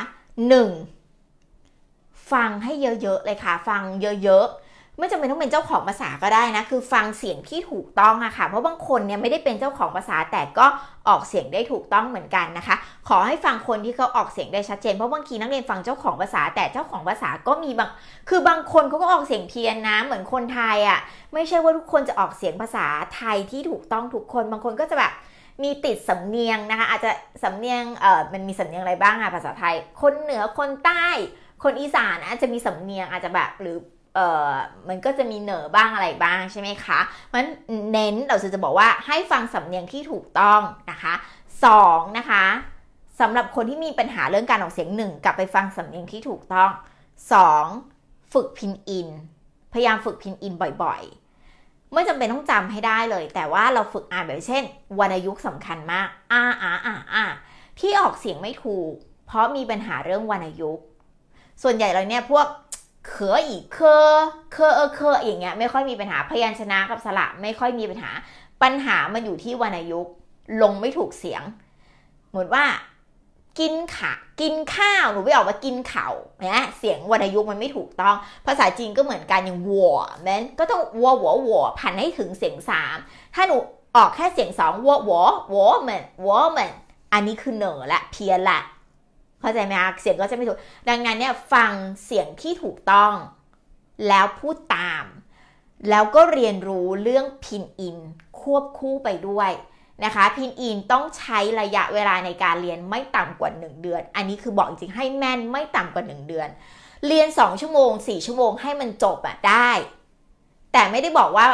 1. ฟังให้เยอะๆเลยค่ะฟังเยอะๆไม่จำเป็นต้องเป็นเจ้าของภาษาก็ได้นะ คือฟังเสียงที่ถูกต้องอะค่ะ เพราะบางคนเนี่ยไม่ได้เป็นเจ้าของภาษา แต่ก็ออกเสียงได้ถูกต้องเหมือนกันนะคะ ขอให้ฟังคนที่เขาออกเสียงได้ชัดเจน เพราะบางทีนักเรียนฟังเจ้าของภาษา แต่เจ้าของภาษาก็มีบางคือบางคนเขาก็ออกเสียงเพี้ยนนะ เหมือนคนไทยอะ ไม่ใช่ว่าทุกคนจะออกเสียงภาษาไทยที่ถูกต้องทุกคน บางคนก็จะแบบมีติดสำเนียงนะคะ อาจจะสำเนียงเออมันมีสำเนียงอะไรบ้างอะภาษาไทย คนเหนือ คนใต้ คนอีสานอาจจะมีสำเนียงอาจจะแบบหรือเอ่อมันก็จะมีเหนอบ้างอะไรบ้างใช่ไหมคะมันเน้นเราจะบอกว่าให้ฟังสำเนียงที่ถูกต้องนะคะ2นะคะสำหรับคนที่มีปัญหาเรื่องการออกเสียง 1กลับไปฟังสำเนียงที่ถูกต้อง 2. ฝึกพินอิน พยายามฝึกพินอินบ่อยๆไม่จำเป็นต้องจำให้ได้เลย แต่ว่าเราฝึกอ่านแบบเช่นวรรณยุกต์สำคัญมากอาอาอาอาที่ออกเสียงไม่ถูกเพราะมีปัญหาเรื่องวรรณยุกต์ ส่วนใหญ่เราเนี่ยพวกเ以ออีกเคอเคอเอเคอย่างเงี้ยไม่ค่อยมีปัญหาพยัญชนะกับสระไม่ค่อยมีปัญหาปัญหามันอยู่ที่วรรณยุกต์ลงไม่ถูกเสียง เหมือนว่ากินขะกินข้าวหนูไปออกว่ากินเข่าเนี่ยเสียงวรรณยุกต์มันไม่ถูกต้อง ภาษาจีนก็เหมือนกันอย่างวัวแม้นก็ต้องวัววัววัวพันให้ถึงเสียงสามถ้าหนูออกแค่เสียงสองวัววัววัวเหมือนวัวเหมือนอันนี้คือเหนอละเพี้ยนละเข้าใจไหมคะเสียงก็จะไม่ถูกดังนั้นเนี่ยฟังเสียงที่ถูกต้องแล้วพูดตาม แล้วก็เรียนรู้เรื่องพินอินควบคู่ไปด้วยนะคะพินอินต้องใช้ระยะเวลาในการเรียนไม่ต่ำกว่า 1 เดือน อันนี้คือบอกจริง ๆให้แม่นไม่ต่ำกว่า 1 เดือน เรียน 2 ชั่วโมง 4 ชั่วโมง ให้มันจบอะได้ แต่ไม่ได้บอกว่า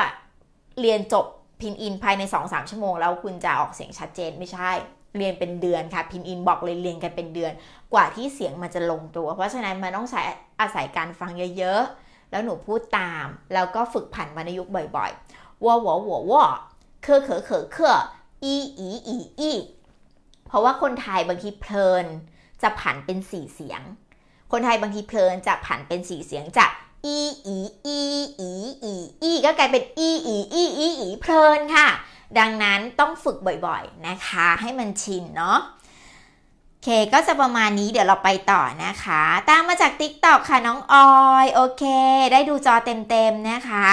เรียนจบพินอินภายใน2-3ชั่วโมงแล้วคุณจะออกเสียงชัดเจนไม่ใช่เรียนเป็นเดือนค่ะพิมอินบอกเลยเรียนกันเป็นเดือนกว่าที่เสียงมันจะลงตัว เพราะฉะนั้นมันต้องใช้อาศัยการฟังเยอะๆแล้วหนูพูดตามแล้วก็ฝึกผันวรรณยุกต์บ่อยๆวัววัววัววัวเคอเคอเคอเคออีอีอีอี เพราะว่าคนไทยบางทีเพลินจะผันเป็นสี่เสียง คนไทยบางทีเพลินจะผันเป็นสี่เสียงจากอีอีอีอีอีอีก็กลายเป็นอีอีอีอีอีเพลินค่ะดังนั้นต้องฝึกบ่อยๆนะคะให้มันชินเนาะโอเคก็จะประมาณนี้เดี๋ยวเราไปต่อนะคะ ตามมาจาก t ิ k t o k ค่ะน้องออยโอเค ได้ดูจอเต็มๆ นะคะ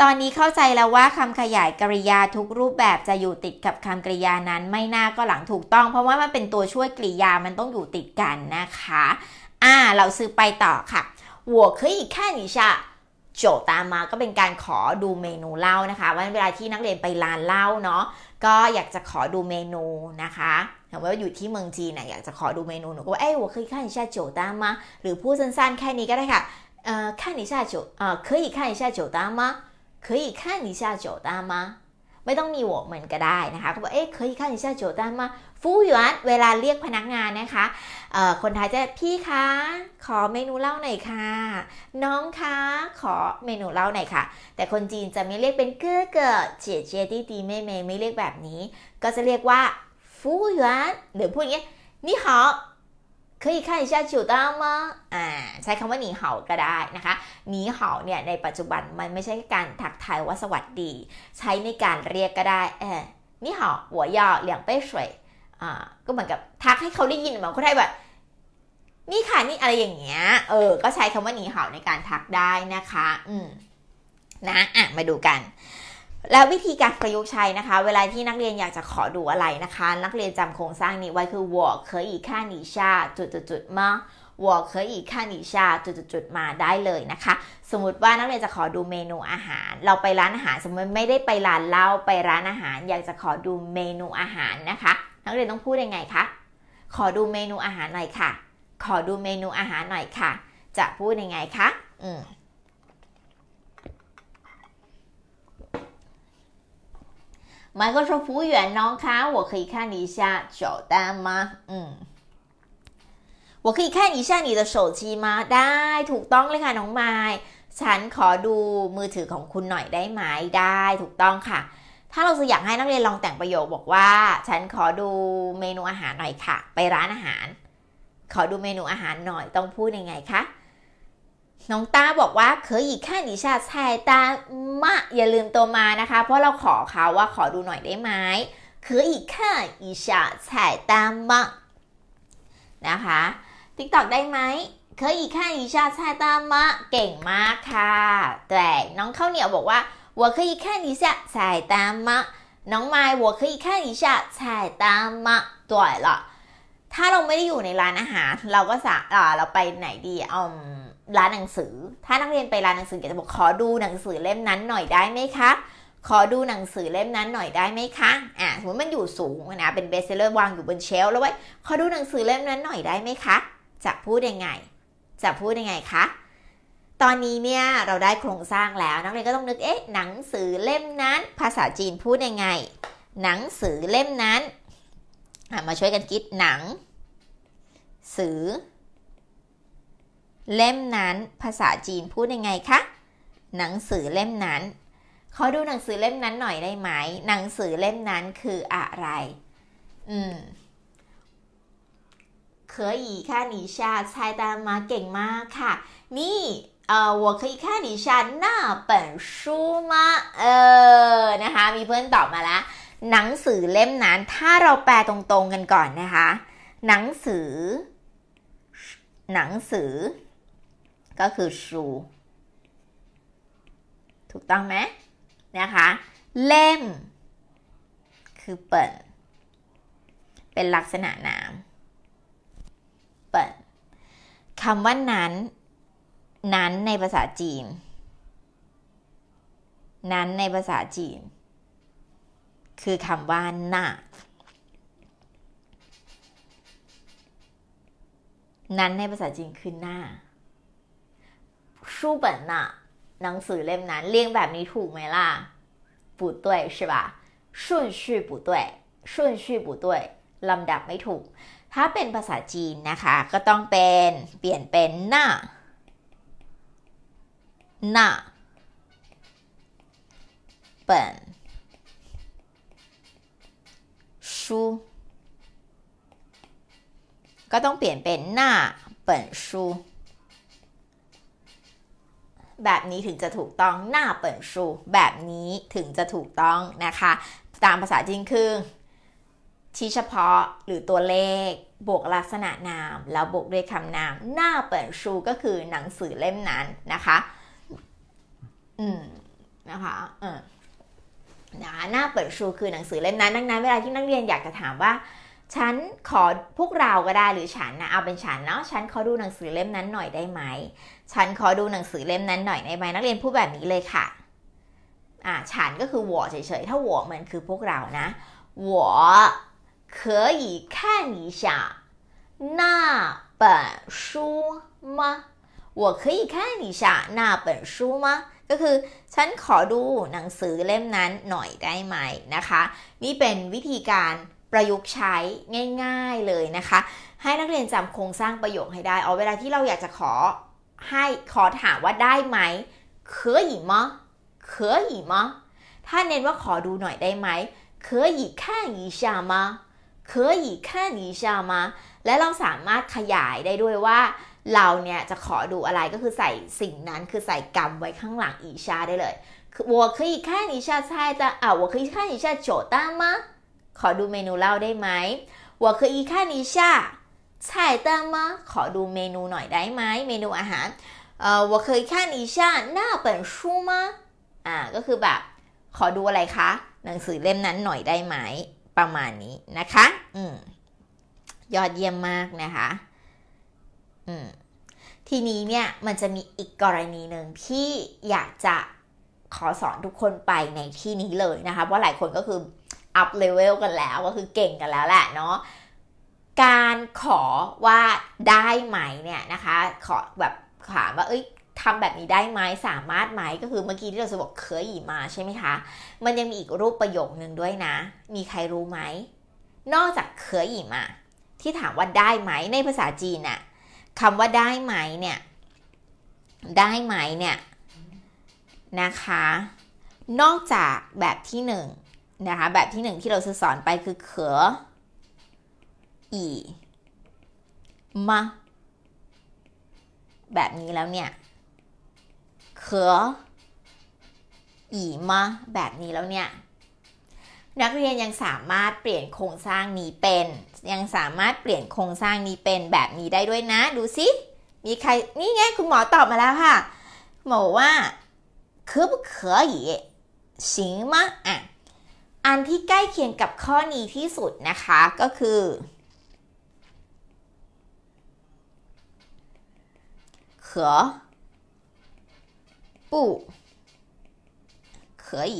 ตอนนี้เข้าใจแล้วว่าคำขยายกริยาทุกรูปแบบจะอยู่ติดกับคำกริยานั้นไม่น่าก็หลังถูกต้องเพราะว่ามันเป็นตัวช่วยกริยามันต้องอยู่ติดกันนะคะอ่าเราซื้อไปต่อค่ะ我可以看一下โจทย์ตามมาก็เป็นการขอดูเมนูเหล้านะคะว่าเวลาที่นักเรียนไปร้านเหล้าเนาะก็อยากจะขอดูเมนูนะคะถามว่าอยู่ที่เมืองจีนนะอยากจะขอดูเมนูหนูก็ว่าเอ้ย我可以看一下酒单吗หรือพูดสั้นๆแค่นี้ก็ได้ค่ะเอ่อ看一下酒เอ่อ可以看一下酒单吗可以看一下酒单吗ไม่ต้องมีวเหมือนก็ได้นะคะก็บอกเอ้ย可以看一下酒单吗ฟู่หยวน เวลาเรียกพนักงานนะคะ คนไทยจะพี่คะ ขอเมนูเล่าหน่อยค่ะ น้องคะ ขอเมนูเล่าหน่อยค่ะ แต่คนจีนจะไม่เรียกเป็นเกื้อเกือเจียเจียดีดีไม่เมไม่เรียกแบบนี้ ก็จะเรียกว่า ฟู่หยวน หรือพูดอย่างนี้นี่หอ可以看一下酒单吗อ่าใช้คำว่าหนีเห่าก็ได้นะคะหนีเห่าเนี่ย ในปัจจุบันมันไม่ใช่การทักทายว่าสวัสดี ใช้ในการเรียกก็ได้เออนี่เห่าหัวยอเหลียงเป้สวยอ่าก็เหมือนกับทักให้เขาได้ยินแบบคนไทยแบบ นี่ค่ะนี่อะไรอย่างเงี้ย เออ ก็ใช้คำว่าหนีเห่าในการทักได้นะคะ อืมนะอ่ะมาดูกัน แล้ววิธีการประยุกต์ใช้นะคะ เวลาที่นักเรียนอยากจะขอดูอะไรนะคะ นักเรียนจำโครงสร้างนี้ไว้คือวอเคยอีกค่านีชาจุดจุดจุดมาวอเคยอีกค่านีชาจุดจุดจุดมาได้เลยนะคะ สมมติว่านักเรียนจะขอดูเมนูอาหาร เราไปร้านอาหารสมมติไม่ได้ไปร้านเหล้าไปร้านอาหาร อยากจะขอดูเมนูอาหารนะคะนักเรียนต้องพูดยังไงคะ ขอดูเมนูอาหารหน่อยค่ะ ขอดูเมนูอาหารหน่อยค่ะ จะพูดยังไงคะอืมมันก็说服务员น้องคะ我可以看一下手单吗อืม我可以看一下你的手机吗ได้ถูกต้องเลยค่ะน้องไม้ฉันขอดูมือถือของคุณหน่อยได้ไหม ได้ถูกต้องค่ะถ้าเราจะอยากให้นักเรียนลองแต่งประโยคบอกว่า ฉันขอดูเมนูอาหารหน่อยค่ะ ไปร้านอาหาร ขอดูเมนูอาหารหน่อยต้องพูดยังไงคะน้องต้าบอกว่าเคยอีกขค้ดิชาชาตามะอย่าลืมตัวมานะคะ เพราะเราขอเขาว่าขอดูหน่อยได้ไหมเคยอีกขค้ดิชาชาตามะนะคะติ๊กตอกได้ไหมเคยอีกขค้ดิชาชาตามะเก่งมากค่ะ แต่น้องข้าวเหนียวบอกว่า我可以看一下菜单吗能买我可以看一下菜单吗对了，ถ้าเราไม่ได้อยู่ในร้านอาหารเราก็สะเราไปไหนดีอืมร้านหนังสือ ถ้านักเรียนไปร้านหนังสืออยากจะบอกขอดูหนังสือเล่มนั้นหน่อยได้ไหมคะขอดูหนังสือเล่มนั้นหน่อยได้ไหมคะอ่าสมมติมันอยู่สูงนะเป็นเบสเซอร์วางอยู่บนเชลแล้วเว้ขอดูหนังสือเล่มนั้นหน่อยได้ไหมคะจะพูดยังไงจะพูดยังไงคะตอนนี้เนี่ยเราได้โครงสร้างแล้วนักเรียนก็ต้องนึก เอ๊ะหนังสือเล่มนั้น ภาษาจีนพูดยังไง หนังสือเล่มนั้นมาช่วยกันคิดหนัง สือ เล่มนั้น ภาษาจีนพูดยังไงคะหนังสือเล่มนั้นขอดูหนังสือเล่มนั้นหน่อยได้ไหม หนังสือเล่มนั้นคืออะไรอืม可以看一下菜单吗เก่งมากค่ะ นี่เอ่อ我可以看一下那本书吗เออ นะคะ มีเพื่อนตอบมาแล้วหนังสือเล่มนั้น ถ้าเราแปลตรงๆกันก่อนนะคะ หนังสือ หนังสือ ก็คือชูถูกต้องไหม นะคะ เล่ม คือเปิด เป็นลักษณะนาม เปิด คำว่านั้นนั้นในภาษาจีน นั้นในภาษาจีน คือคำว่าหน้า นั้นในภาษาจีนคือหน้าชูเปิลน่ะหนังสือเล่มนั้น เรียงแบบนี้ถูกไหมล่ะ不对是吧顺序不对顺序不对ลำดับไม่ถูก ถ้าเป็นภาษาจีนนะคะ ก็ต้องเป็น เปลี่ยนเป็นหน้าหน้า本书ก็ต้องเปลี่ยนเป็นหน้าเปิดูแบบนี้ถึงจะถูกต้อง หน้าเปิดูแบบนี้ถึงจะถูกต้องนะคะ ตามภาษาจีนคือ ชี้เฉพาะ หรือตัวเลข บวกลักษณะนาม แล้วบวกด้วยคำนาม หน้าเปิดชูก็คือหนังสือเล่มนั้นนะคะืมนะคะอ่านะคะหน้าเปิดชูคือหนังสือเล่มนั้นดังนั้นเวลาที่นักเรียนอยากจะถามว่า ฉันขอพวกเรา ก็ได้หรือฉันนะ เอาเป็นฉันเนาะ ฉันขอดูหนังสือเล่มนั้นหน่อยได้ไหม ฉันขอดูหนังสือเล่มนั้นหน่อยได้ไหมนักเรียนพูดแบบนี้เลยค่ะอ่าฉันก็คือหัวเฉยๆ ถ้าหัวมันคือพวกเรานะหัว可以看一下那本书吗我可以看一下那本书吗ก็คือฉันขอดูหนังสือเล่มนั้นหน่อยได้ไหมนะคะ นี่เป็นวิธีการประยุกต์ใช้ง่ายๆเลยนะคะ ให้นักเรียนจำโครงสร้างประโยคให้ได้เอาเวลาที่เราอยากจะขอให้ขอถามว่าได้ไหมคม可以吗可มะถ้าเน้นว่าขอดูหน่อยได้ไหมคย可以看一下吗可以看一下吗และเราสามารถขยายได้ด้วยว่าเราเนี่ยจะขอดูอะไรก็คือใส่สิ่งนั้น คือใส่กรรมไว้ข้างหลังอีชาได้เลยวววัคาแอ我可以看一่菜单啊我可以看一下酒单吗ขอดูเมนูเล่าได้ไหมววัคแอีชาใช่แต่ม吗ขอดูเมนูหน่อยได้ไหม เมนูอาหารเอ่อาเป看一ชู本มะ อ่าก็คือแบบ ขอดูอะไรคะ หนังสือเล่มนั้นหน่อยได้ไหมประมาณนี้นะคะ อืมยอดเยี่ยมมากนะคะทีนี้เนี่ยมันจะมีอีกกรณีหนึ่งที่อยากจะขอสอนทุกคนไปในที่นี้เลยนะคะเพราะหลายคนก็คืออัพเลเวลกันแล้ว ก็คือเก่งกันแล้วแหละเนาะการขอว่าได้ไหมเนี่ยนะคะขอแบบถามว่าเอ้ยทำแบบนี้ได้ไหมสามารถไหมก็คือเมื่อกี้ที่เราจะบอกเคยมาใช่ไหมคะ มันยังมีอีกรูปประโยคนึงด้วยนะ มีใครรู้ไหม นอกจากเคยมา ที่ถามว่าได้ไหมในภาษาจีนน่ะคำว่าได้ไหมเนี่ยได้ไหมเนี่ยนะคะนอกจากแบบที่หนึ่งนะคะแบบที่หนึ่งที่เราสอนไปคือเขออีมาแบบนี้แล้วเนี่ยเขออีมาแบบนี้แล้วเนี่ย นักเรียนยังสามารถเปลี่ยนโครงสร้างนี้เป็นยังสามารถเปลี่ยนโครงสร้างนี้เป็นแบบนี้ได้ด้วยนะ ดูสิ มีใคร นี่ไงคุณหมอตอบมาแล้วค่ะ หมอว่า คือเขยีสิงมะอ่ะอันที่ใกล้เคียงกับข้อนี้ที่สุดนะคะก็คือเขอ不可以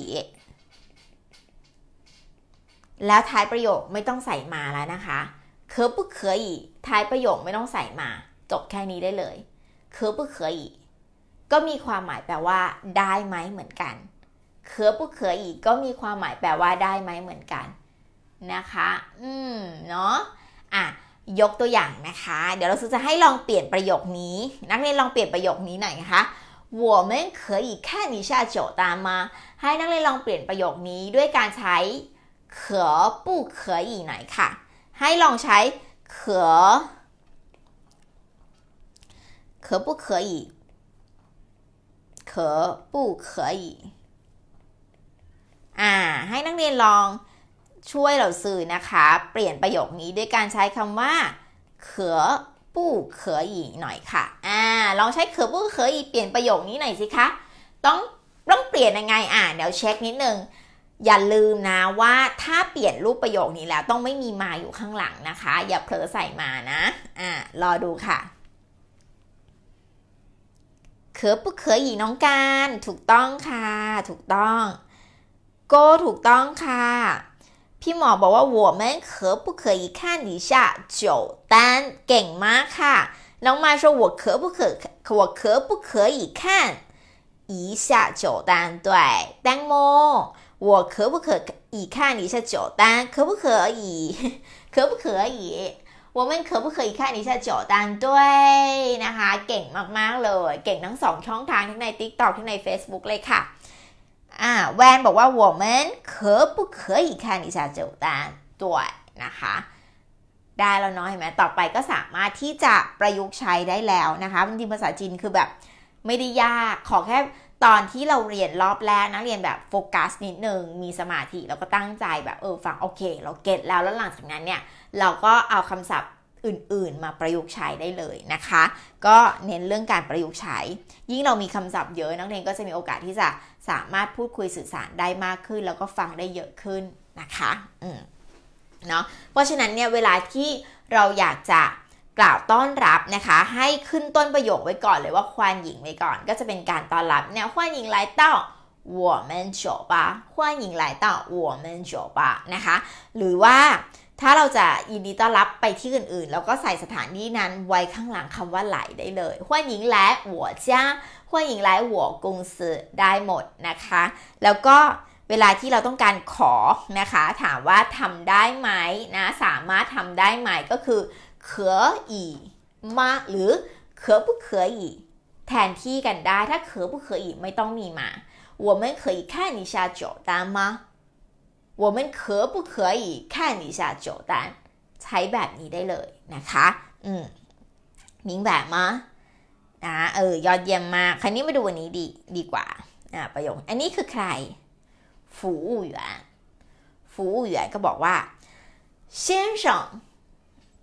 แล้วท้ายประโยคไม่ต้องใส่มาแล้วนะคะเคิร์可不可以ท้ายประโยคไม่ต้องใส่มาจบแค่นี้ได้เลยเคิร์可不可ีก็มีความหมายแปลว่า ได้ไหมเหมือนกันเคิร์可不可ีก็มีความหมายแปลว่าได้ไหมเหมือนกัน นะคะ อืมเนาะอ่ะ ยกตัวอย่างนะคะเดี๋ยวเราจะให้ลองเปลี่ยนประโยคนี้ นักเรียนลองเปลี่ยนประโยคนี้หน่อยนะคะ我们可以看一下酒单吗ให้นักเรียนลองเปลี่ยนประโยคนี้ด้วยการใช้可不可以ไหนค่ะ ให้ลองใช้可可不可以可不可以อ่าให้นักเรียนลองช่วยเราสื่อนะคะเปลี่ยนประโยคนี้ด้วยการใช้คำว่า可不可以หน่อยค่ะอ่าลองใช้可不可以เเปลี่ยนประโยคนี้หน่อยสิคะต้องต้องเปลี่ยนยังไงอ่าเดี๋ยวเช็คนิดนึงอย่าลืมนะว่าถ้าเปลี่ยนรูปประโยคนี้แล้วต้องไม่มีมาอยู่ข้างหลังนะคะ อย่าเผลอใส่มานะอ่ารอดูค่ะเขอปุเขอหยีน้องการ ถูกต้องค่ะ ถูกต้องโกถูกต้องค่ะพี่หมอบอกว่า我们可不可以看一下九单เก่งมากค่ะน้องมา说我可不可我可不可以看一下九单对แตงโม我可不可以看一下酒单？可不可以？可不可以？我们可不可以看一下酒单对นะคะเก่งมากๆเลยเก่งทั้งสองช่องทางทั้งใน TikTok ทั้งใน Facebook เลยค่ะอ่าแวนบอกว่า我们可不可以看一下酒单ดนะคะได้แล้วเนาะเห็นไหมต่อไปก็สามารถที่จะประยุกต์ใช้ได้แล้วนะคะริงทภาษาจีนคือแบบไม่ได้ยากขอแค่ตอนที่เราเรียนรอบแรกนะเรียนแบบโฟกัสนิดนึงมีสมาธิแล้วก็ตั้งใจแบบเออฟังโอเคเราเก็ตแล้วแล้วหลังจากนั้นเนี่ยเราก็เอาคำศัพท์อื่นๆ มาประยุกต์ใช้ได้เลยนะคะ ก็เน้นเรื่องการประยุกต์ใช้ยิ่งเรามีคำศัพท์เยอะนักเรียนก็จะมีโอกาสที่จะสามารถพูดคุยสื่อสารได้มากขึ้น แล้วก็ฟังได้เยอะขึ้นนะคะอืมเนาะเพราะฉะนั้นเนี่ยเวลาที่เราอยากจะกล่าวต้อนรับนะคะให้ขึ้นต้นประโยคไว้ก่อนเลยว่าควานหญิงไว้ก่อน ก็จะเป็นการต้อนรับแนวควานหญิงไต้เต้า我们酒吧欢迎来到我们酒吧นะคะหรือว่าถ้าเราจะยินดีต้อนรับไปที่อื่นๆแล้วก็ใส่สถานที่นั้นไว้ข้างหลังคำว่าไหลได้เลย欢迎来我家欢迎来我公司ได้หมดนะคะแล้วก็เวลาที่เราต้องการขอนะคะถามว่าทำได้ไหมนะสามารถทำได้ไหมก็คือ可以มาหรือ可不可以แทนที่กันได้ถ้า可不可以ไม่ต้องมีมา我们可以看一下酒单吗我们可不可以看一下酒单ใช้แบบนี้ได้เลยนะคะอืมมิงแบบมะนะเออยอดเยี่ยมมากคราวนี้มาดูวันนี้ดีดีกว่าอ่าประโยคอันนี้คือใครฝูอู่หยวนฝูอู่หยวนก็บอกว่า先生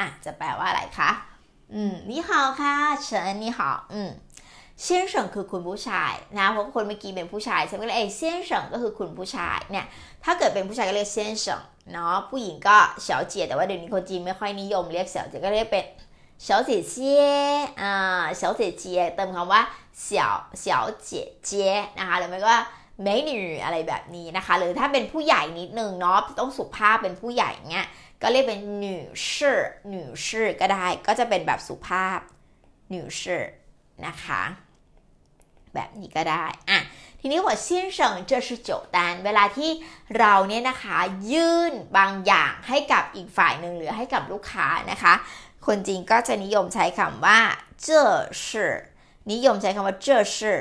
อ่ะจะแปลว่าอะไรคะอืมนี่ฮาค่ะเฉินนี่ฮาอืมเซียนเฉิงคือคุณผู้ชาย นะเพราะคนเมื่อกี้เป็นผู้ชายฉันก็เลยเอ้เซียนเฉิงก็คือคุณผู้ชายเนี่ย ถ้าเกิดเป็นผู้ชายก็เรียกเซียนเฉิงเนาะ ผู้หญิงก็เสียวเจียแต่ว่าเดี๋ยวนี้คนจีนไม่ค่อยนิยมเรียกเสียวเจียก็เรียกเป็นเสียวเจียเจียอ่าเสียวเจียเจียเติมคำว่าเสียวเสียวเจียเจียนะคะหรือไม่ก็เมนูอะไรแบบนี้นะคะ หรือถ้าเป็นผู้ใหญ่นิดนึงเนาะ ต้องสุภาพเป็นผู้ใหญ่เงี้ยก็เรียกเป็นหนูชื่อหนูชื่อก็ได้ ก็จะเป็นแบบสุภาพหนูชื่อนะคะ แบบนี้ก็ได้ อ่ะ ทีนี้ว่า先生这是酒单เวลาที่เราเนี่ยนะคะ ยื่นบางอย่างให้กับอีกฝ่ายหนึ่งหรือให้กับลูกค้านะคะ คนจีนก็จะนิยมใช้คำว่า เจ้อสินิยมใช้คำว่าเจ้อสิ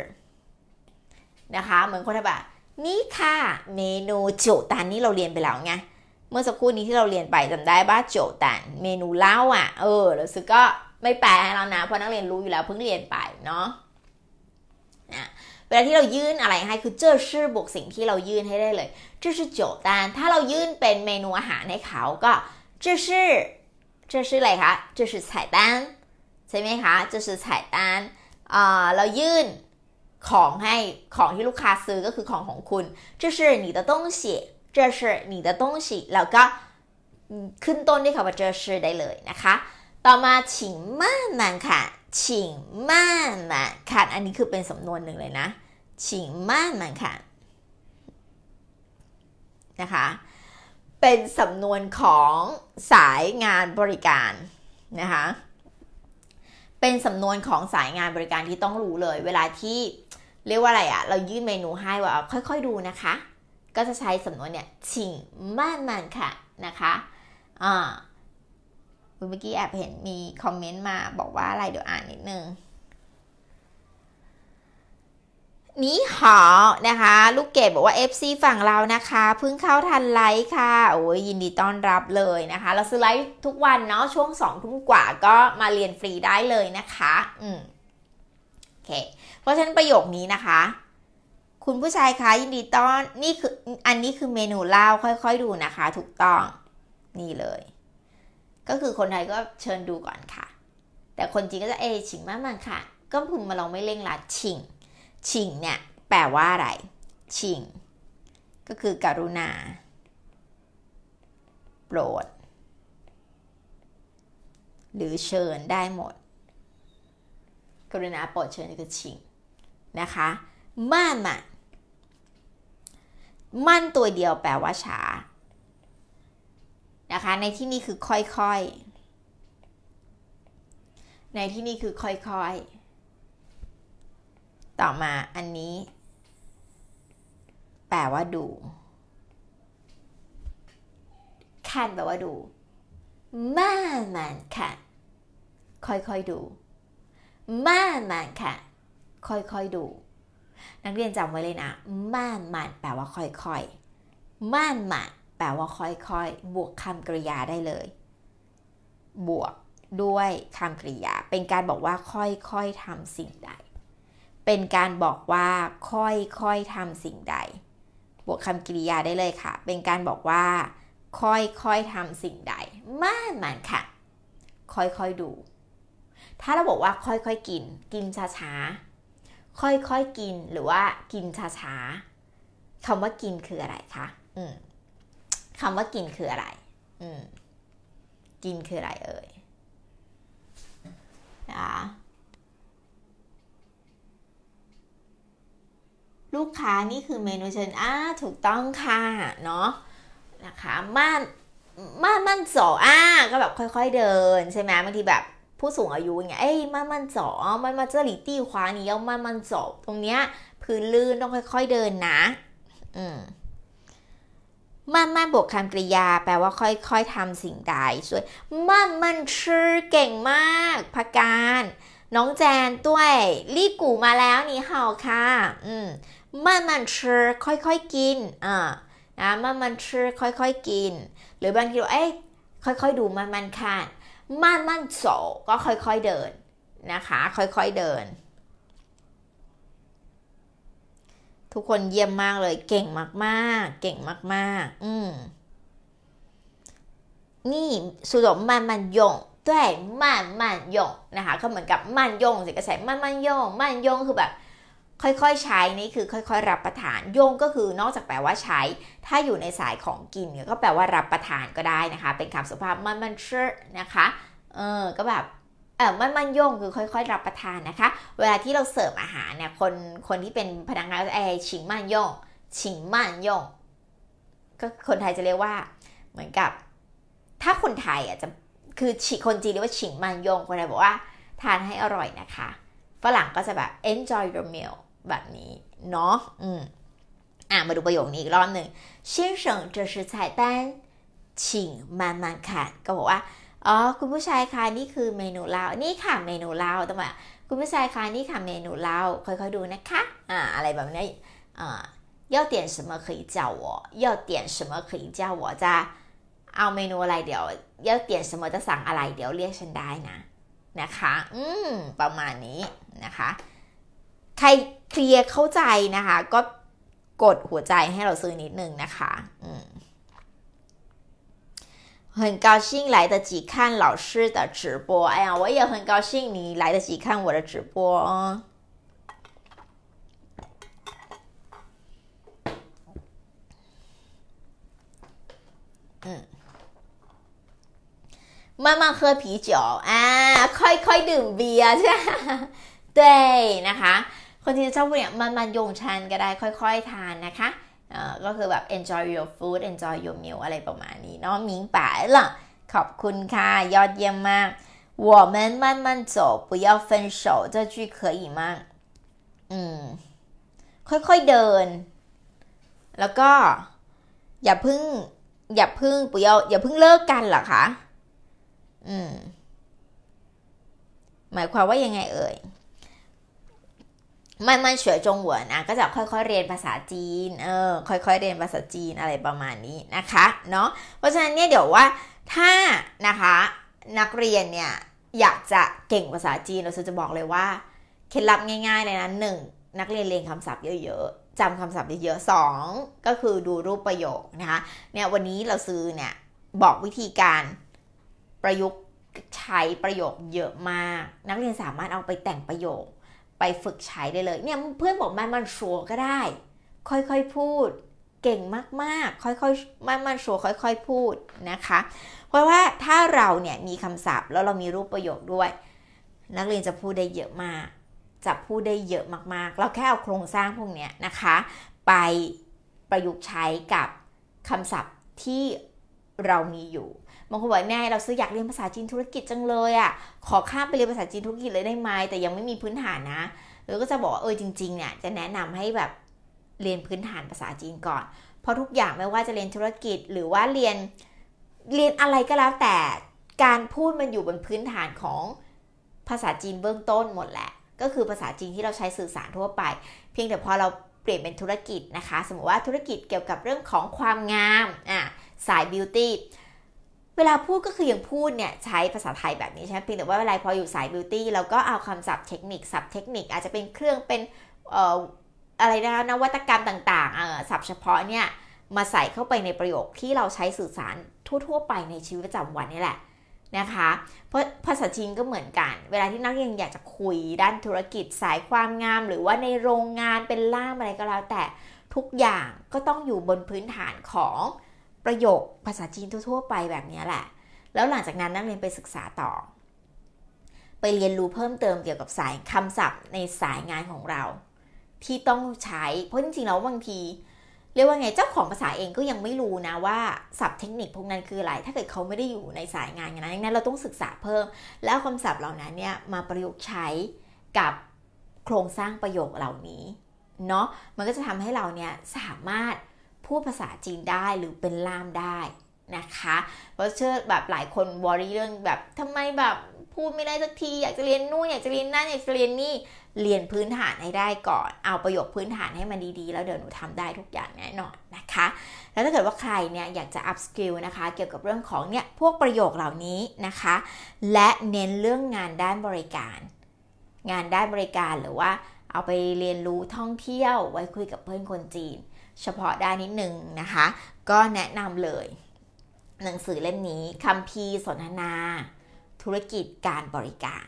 นะคะ เหมือนคนที่แบบนี่ค่ะ เมนูจุตันนี่เราเรียนไปแล้วไงเมื่อ สักครู่นี้ที่เราเรียนไปจำได้บ้าโจตันเมนูเล่าอ่ะเออแล้วซึ่งก็ไม่แปลให้เรานะเพราะนักเรียนรู้อยู่แล้ว เพิ่งเรียนไปเนาะนะเวลาที่เรายื่นอะไรให้คือเจอชื่อบวกสิ่งที่เรายื่นให้ได้เลยเ่อชื่อโจตันถ้าเรายื่นเป็นเมนูอาหารให้เขาก็เ่อชื่อเ่อชื่ออะไรคะเ่อชื่อไ单ตนใช่ไหมคะเ่อชื่อไฉตานเรายื่นของให้ของที่ลูกค้าซื้อก็คือของของคุณ这是你的东西这是你的东西แล้วก็ขึ้นต้นด้วยคำว่า这是ได้เลยนะคะ ต่อมา请慢慢看请慢慢看อันนี้คือเป็นสำนวนหนึ่งเลยนะ请慢慢看นะคะ เป็นสำนวนของสายงานบริการนะคะ เป็นสำนวนของสายงานบริการที่ต้องรู้เลยเวลาที่เรียกว่าอะไรอะเรายื่นเมนูให้ว่าค่อยๆดูนะคะก็จะใช้สำนวนเนี่ย ชิงม่านมันค่ะนะคะ อ่าเมื่อกี้แอบเห็นมีคอมเมนต์มาบอกว่าอะไรเดี๋ยวอ่านนิดนึง นี่หอนะคะ ลูกเกดบอกว่า FC ฝั่งเรานะคะเพิ่งเข้าทันไลฟ์ค่ะ โอ้ยยินดีต้อนรับเลยนะคะ เราซื้อไลฟ์ทุกวันเนาะช่วงสองทุ่มกว่าก็มาเรียนฟรีได้เลยนะคะ อืมโอเค เพราะฉะนั้นประโยคนี้นะคะคุณผู้ชายคะยินดีต้อนนี่คืออันนี้คือเมนูเหล้าค่อยๆดูนะคะ ถูกต้องนี่เลย ก็คือคนไทยก็เชิญดูก่อนค่ะ แต่คนจีนก็จะเอชิงมากมากค่ะก็คุณมาลองไม่เร่งรัดชิงชิงเนี่ย แปลว่าอะไรชิงก็คือการุณา โปรดหรือเชิญได้หมด กรุณาโปรดเชิญคือชิงนะคะม่านอะมั่นตัวเดียว แปลว่าช้านะคะในที่นี้คือค่อยๆ ในที่นี้คือค่อยๆ ต่อมาอันนี้ แปลว่าดูคันแปลว่าดู มานมานค่ะ ค่อยๆดู มานมานค่ะ ค่อยๆดูนักเรียนจำไว้เลยนะม่านหมันแปลว่าค่อยๆ ม่านหมันแปลว่าค่อยๆบวกคำกริยาได้เลย บวกด้วยคำกริยา เป็นการบอกว่าค่อยๆทำสิ่งใด เป็นการบอกว่า ค่อยๆทำสิ่งใด บวกคำกริยาได้เลยค่ะ เป็นการบอกว่า ค่อยๆทำสิ่งใด ม่านหมันค่ะ ค่อยๆ ดู ถ้าเราบอกว่าค่อยๆ กิน กินช้าๆค่อยๆ กินหรือว่ากินช้าๆคำว่ากินคืออะไรคะอืมคำว่ากินคืออะไรอืมกินคืออะไรเอ่ยนะลูกค้านี่คือเมนูเชิญอ่าถูกต้องค่ะเนาะนะคะม่านม่านม่านสออ่าก็แบบค่อยๆ เดินใช่ไหมบางทีแบบผู้สูงอายุเนี่ยเอ้ยมันมันจ่อมันมาเจอลีตี้ขวานี่ยมันมันจ่อตรงเนี้ยพื้นลื่นต้องค่อยๆเดินนะ อืมมมนันบวกคำกริยาแปลว่าค่อย ๆทำสิ่งใดสวยมันมันชื่อเก่งมากพักการ น้องแจนด้วยรีกูมาแล้วนี่เห่าค่ะ อืมมันมันชื่อค่อยๆกิน อ่า นะมันมันชื่อค่อยๆกิน หรือบางทีเราเอ้ยค่อยๆ ดูมันมันค่ะมมนนโศก็ค่อยๆเดินนะคะ ค่อยๆ เดิน ทุกคนเยี่ยมมากเลยเก่งมากๆ เก่งมากๆอืมนี่สุดมมันมันยงด้วยมันมันยงนะคะก็เหมือนกับมันยงสิกระแสมันมันยงมันยงคือแบบค่อย ๆ ใช้นี่คือ ค่อย ๆ รับประทานโยงก็คือนอกจากแปลว่าใช้ ถ้าอยู่ในสายของกินก็แปลว่ารับประทานก็ได้นะคะเป็นคำสุภาพมันมันเชอร์นะคะเออก็แบบเออมันมันโยง คือค่อยๆรับประทานนะคะเวลาที่เราเสิร์ฟอาหารเนี่ยคนคนที่เป็นพนักงานไอ้ชิงมันโยงชิงมันโยงก็คนไทยจะเรียกว่า เหมือนกับถ้าคนไทยอ่ะจะคือคนจีนเรียกว่าชิงมันโยงคนไทยบอกว่าทานให้อร่อยนะคะฝรั่งก็จะแบบ enjoy your meal แบบนี้เนาะอืมอ่ะมาดูประโยคนี้อีกรอบหนึ่ง先生这是菜单请慢慢看ก็บอกว่าอ๋อคุณผู้ชายคะนี่คือเมนูเรา นี่ค่ะเมนูเราแต่ว่าคุณผู้ชายคะนี่ค่ะเมนูเราค่อยๆดูนะคะ อ่า อะไรแบบนี้ อ่า要点什么可以叫我？要点什么可以叫我จะเอาเมนูอะไรเดี๋ยว要点什么จะสั่งอะไรเดี๋ยวเรียกฉันได้นะ นะคะ อืม ประมาณนี้นะคะใครเคลียร์เข้าใจนะคะ ก็กดหัวใจให้เราซื้อนิดนึง นะคะอืม很高兴来得及看老师的直播。哎呀，我也很高兴你来得及看我的直播哦。嗯，慢慢喝啤酒啊，快快ดื่มเบียใช่ไหม对นะคะคนที่ชอบเนี่ยมันมันโยงชันก็ได้ค่อยๆทานนะคะเออ่ก็คือแบบ enjoy your food enjoy your meal อะไรประมาณนี้เนาะมิงป๋าล่ะขอบคุณค่ะยอดเยี่ยมมาก我们慢慢走不要分手这句可以吗อืม ค่อยๆเดิน แล้วก็ อย่าพึ่ง อย่าพึ่งปุยอย่าพึ่งเลิกกันหรอคะ อืม หมายความว่ายังไงเอ่ยไม่ไม่เฉยจงหวนอ่ะก็จะค่อยๆเรียนภาษาจีน เออค่อยๆเรียนภาษาจีนอะไรประมาณนี้นะคะเนาะเพราะฉะนั้นเนี่ยเดี๋ยวว่าถ้านะคะนักเรียนเนี่ยอยากจะเก่งภาษาจีนเราจะบอกเลยว่าเคล็ดลับง่ายๆเลยนะหนึ่งนักเรียนเรียนคำศัพท์เยอะๆจำคำศัพท์เยอะๆสองก็คือดูรูปประโยคนะคะเนี่ยวันนี้เราซื้อเนี่ยบอกวิธีการประยุกต์ใช้ประโยคเยอะมาก นักเรียนสามารถเอาไปแต่งประโยคไปฝึกใช้ได้เลย เนี่ยเพื่อนบอกมันมันชัวก็ได้ ค่อยๆพูด เก่งมากๆ ค่อยๆมันมันชัว ค่อยๆพูดนะคะ เพราะว่าถ้าเราเนี่ยมีคำศัพท์แล้วเรามีรูปประโยคด้วย นักเรียนจะพูดได้เยอะมาก จะพูดได้เยอะมากๆเราแค่เอาโครงสร้างพวกนี้นะคะไปประยุกต์ใช้กับคำศัพท์ที่เรามีอยู่บางคนบอกแม่เราซื้ออยากเรียนภาษาจีนธุรกิจจังเลยอะ่ะ ขอข้ามไปเรียนภาษาจีนธุรกิจเลยได้ไหมแต่ยังไม่มีพื้นฐานนะเราก็จะบอกเออจริงๆเนี่ยจะแนะนำให้แบบเรียนพื้นฐานภาษาจีนก่อน เพราะทุกอย่างไม่ว่าจะเรียนธุรกิจหรือว่าเรียนเรียนอะไรก็แล้วแต่การพูดมันอยู่บนพื้นฐานของภาษาจีนเบื้องต้นหมดแหละ ก็คือภาษาจีนที่เราใช้สื่อสารทั่วไป เพียงแต่พอเราเปลี่ยนเป็นธุรกิจนะคะ สมมติว่าธุรกิจเกี่ยวกับเรื่องของความงามอ่ะสายบิวตี้เวลาพูดก็คืออย่างพูดเนี่ยใช้ภาษาไทยแบบนี้ใช่ไหมเพียงแต่ว่าเวลาพออยู่สายบิวตี้เราก็เอาคำศัพท์เทคนิคศัพท์เทคนิค อาจจะเป็นเครื่องเป็นอะไรนะนวัตกรรมต่างๆศัพท์เฉพาะเนี่ย มาใส่เข้าไปในประโยคที่เราใช้สื่อสารทั่วๆไปในชีวิตประจำวันนี่แหละ นะคะเพราะภาษาจีนก็เหมือนกัน เวลาที่นักเรียนอยากจะคุยด้านธุรกิจสายความงามหรือว่าในโรงงานเป็นล่ามอะไรก็แล้วแต่ทุกอย่างก็ต้องอยู่บนพื้นฐานของประโยค ภาษาจีนทั่ว ๆ ไปแบบนี้แหละ แล้วหลังจากนั้นนักเรียนไปศึกษาต่อ ไปเรียนรู้เพิ่มเติมเกี่ยวกับสายคำศัพท์ในสายงานของเรา ที่ต้องใช้ เพราะจริงๆ แล้วบางทีเรียกว่าไง เจ้าของภาษาเองก็ยังไม่รู้นะว่าศัพท์เทคนิคพวกนั้นคืออะไร ถ้าเกิดเขาไม่ได้อยู่ในสายงานอย่างนั้นดังนั้นเราต้องศึกษาเพิ่ม แล้วคำศัพท์เหล่านั้นเนี่ยมาประยุกต์ใช้กับโครงสร้างประโยคเหล่านี้ เนาะ มันก็จะทำให้เราเนี่ยสามารถพูดภาษาจีนได้หรือเป็นล่ามได้นะคะเพราะเชื่อแบบหลายคนวอรี่เรื่องแบบทำไมแบบพูดไม่ได้สักทีอยากจะเรียนนู่นอยากจะเรียนนั่นอยากจะเรียนนี่เรียนพื้นฐานให้ได้ก่อนเอาประโยคพื้นฐานให้มันดีๆ แล้วเดี๋ยวหนูทำได้ทุกอย่างแน่นอนนะคะ แล้วถ้าเกิดว่าใครเนี่ยอยากจะอัพสกิลนะคะเกี่ยวกับเรื่องของเนี่ยพวกประโยคเหล่านี้นะคะ และเน้นเรื่องงานด้านบริการ งานด้านบริการหรือว่า เอาไปเรียนรู้ท่องเที่ยวไว้คุยกับเพื่อนคนจีนเฉพาะได้นิดนึงนะคะก็แนะนำเลย หนังสือเล่มนี้คัมพีสนทนาธุรกิจการบริการ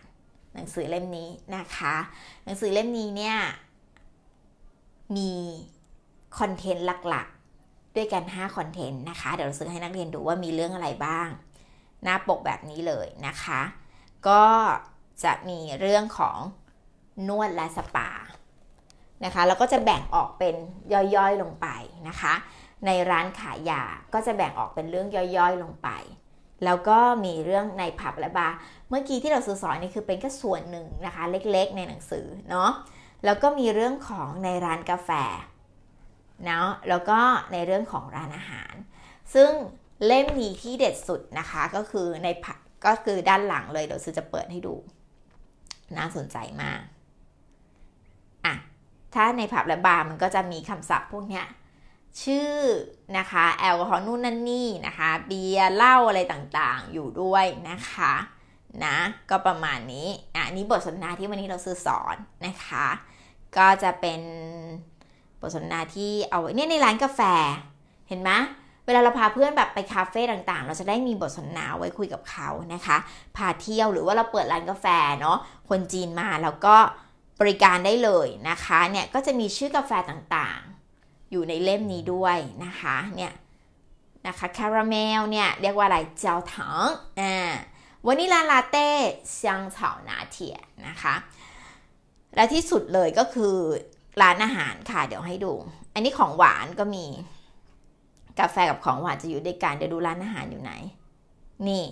หนังสือเล่มนี้นะคะ หนังสือเล่มนี้เนี่ยมีคอนเทนต์หลักๆด้วยกัน5คอนเทนต์นะคะเดี๋ยวเราซื้อให้นักเรียนดูว่ามีเรื่องอะไรบ้างหน้าปกแบบนี้เลยนะคะก็จะมีเรื่องของนวดและสปานะคะแล้วก็จะแบ่งออกเป็นย่อยๆลงไปนะคะ ในร้านขายยาก็จะแบ่งออกเป็นเรื่องย่อยๆลงไปแล้วก็มีเรื่องในผับและบาร์เมื่อกี้ที่เราสื่อสอนนี่คือเป็นแค่ส่วนหนึ่งนะคะ เล็กๆในหนังสือเนาะแล้วก็มีเรื่องของในร้านกาแฟเนาะแล้วก็ในเรื่องของร้านอาหาร ซึ่งเล่มนี้ที่เด็ดสุดนะคะ ก็คือในผับก็คือด้านหลังเลยเดี๋ยวซื้อจะเปิดให้ดูน่าสนใจมากอ่ะถ้าในผับและบาร์มันก็จะมีคำศัพท์พวกเนี้ยชื่อนะคะแอลกอฮอล์นู่นนั่นนี่นะคะเบียร์เหล้าอะไรต่างๆอยู่ด้วยนะคะนะก็ประมาณนี้อ่ะนี้บทสนทนาที่วันนี้เราซื้อสอนนะคะ ก็จะเป็นบทสนทนาที่เอาเนี่ยในร้านกาแฟเห็นไหมเวลาเราพาเพื่อนแบบไป คาเฟ่ต่างๆเราจะได้มีบทสนทนาไว้คุยกับเขานะคะพาเที่ยวหรือว่าเราเปิดร้านกาแฟเนาะคนจีนมาแล้วก็บริการได้เลยนะคะ เนี่ยก็จะมีชื่อกาแฟต่างๆ อยู่ในเล่มนี้ด้วยนะคะ เนี่ยนะคะคาราเมลเนี่ยเรียกว่าอะไรเจ้าถัง อ่าวานิลาลาเต้เซียงเฉานาเทียนะคะ และที่สุดเลยก็คือร้านอาหารค่ะเดี๋ยวให้ดู อันนี้ของหวานก็มีกาแฟกับของหวานจะอยู่ด้วยกันเดี๋ยวดูร้านอาหารอยู่ไหนนี่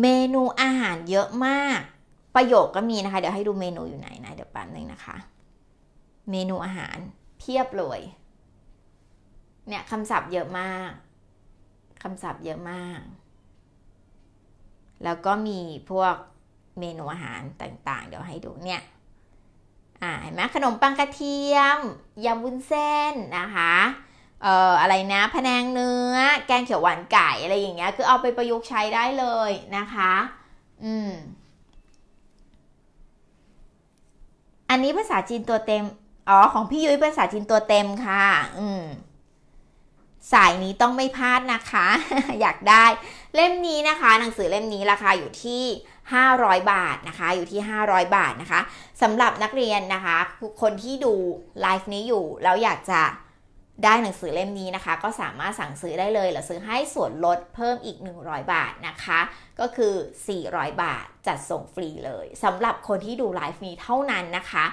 เมนูอาหารเยอะมากประโยคก็มีนะคะ เดี๋ยวให้ดูเมนูอยู่ไหนนะ เดี๋ยวแป๊บนึงนะคะ เมนูอาหารเพียบเลย เนี่ยคำศัพท์เยอะมากคำศัพท์เยอะมาก แล้วก็มีพวกเมนูอาหารต่างๆ เดี๋ยวให้ดูเนี่ย อ่าเห็นไหมขนมปังกระเทียม ยำวุ้นเส้นนะคะ เอ่ออะไรนะพะแนงเนื้อ แกงเขียวหวานไก่อะไรอย่างเงี้ยคือเอาไปประยุกต์ใช้ได้เลยนะคะ อืมอันนี้ภาษาจีนตัวเต็ม อ๋อของพี่ยุ้ยภาษาจีนตัวเต็มค่ะ อืมสายนี้ต้องไม่พลาดนะคะ อยากได้ เล่มนี้นะคะ หนังสือเล่มนี้ราคาอยู่ที่ 500 บาทนะคะ อยู่ที่ 500 บาทนะคะสำหรับนักเรียนนะคะคนที่ดูไลฟ์นี้อยู่แล้วอยากจะได้หนังสือเล่มนี้นะคะก็สามารถสั่งซื้อได้เลยหรือซื้อให้ส่วนลดเพิ่มอีก 100 บาทนะคะ ก็คือ 400 บาทจัดส่งฟรีเลยสำหรับคนที่ดูไลฟ์นี้เท่านั้นนะคะ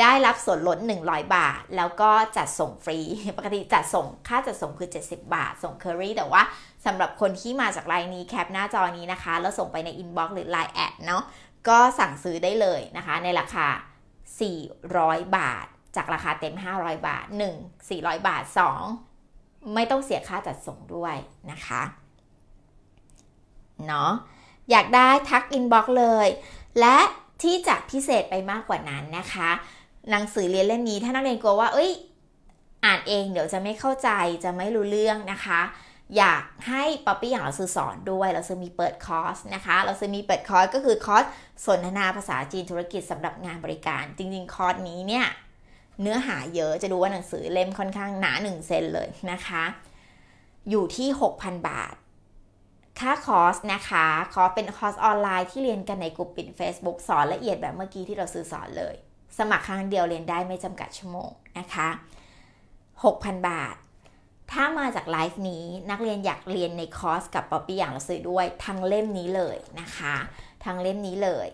ได้รับส่วนลด100 บาท แล้วก็จัดส่งฟรี ปกติจัดส่งค่าจัดส่งคือ 70 บาท ส่งเคอรี่แต่ว่าสำหรับคนที่มาจากไลน์นี้แคปหน้าจอนี้นะคะแล้วส่งไปในอินบ็อกซ์หรือ Line แอดเนาะก็สั่งซื้อได้เลยนะคะ ในราคา 400 บาทจากราคาเต็ม 500 บาท 1. 400 บาท 2. ไม่ต้องเสียค่าจัดส่งด้วยนะคะ เนาะ อยากได้ทักอินบ็อกเลย และที่จะพิเศษไปมากกว่านั้นนะคะ หนังสือเรียนเล่มนี้ถ้านักเรียนกลัวว่าเอ้ยอ่านเองเดี๋ยวจะไม่เข้าใจจะไม่รู้เรื่องนะคะ อยากให้ป๊อปปี้อย่างเราซื้อสอนด้วย เราซื้อมีเปิดคอร์สนะคะ เราซื้อมีเปิดคอร์สก็คือคอร์สสนทนาภาษาจีนธุรกิจสำหรับงานบริการ จริงๆคอร์สนี้เนี่ยเนื้อหาเยอะจะดูว่าหนังสือเล่มค่อนข้างหนา1เซนเลยนะคะ อยู่ที่ 6,000 บาท ค่าคอร์สนะคะ คอร์สเป็นคอร์สออนไลน์ที่เรียนกันในกลุ่มปิด Facebook สอนละเอียดแบบเมื่อกี้ที่เราซื้อสอนเลย สมัครครั้งเดียวเรียนได้ไม่จำกัดชั่วโมงนะคะ 6,000 บาท ถ้ามาจากไลฟ์นี้นักเรียนอยากเรียนในคอร์สกับป๊อปปี้อย่างเราซื้อด้วย ทั้งเล่มนี้เลยนะคะทั้งเล่มนี้เลย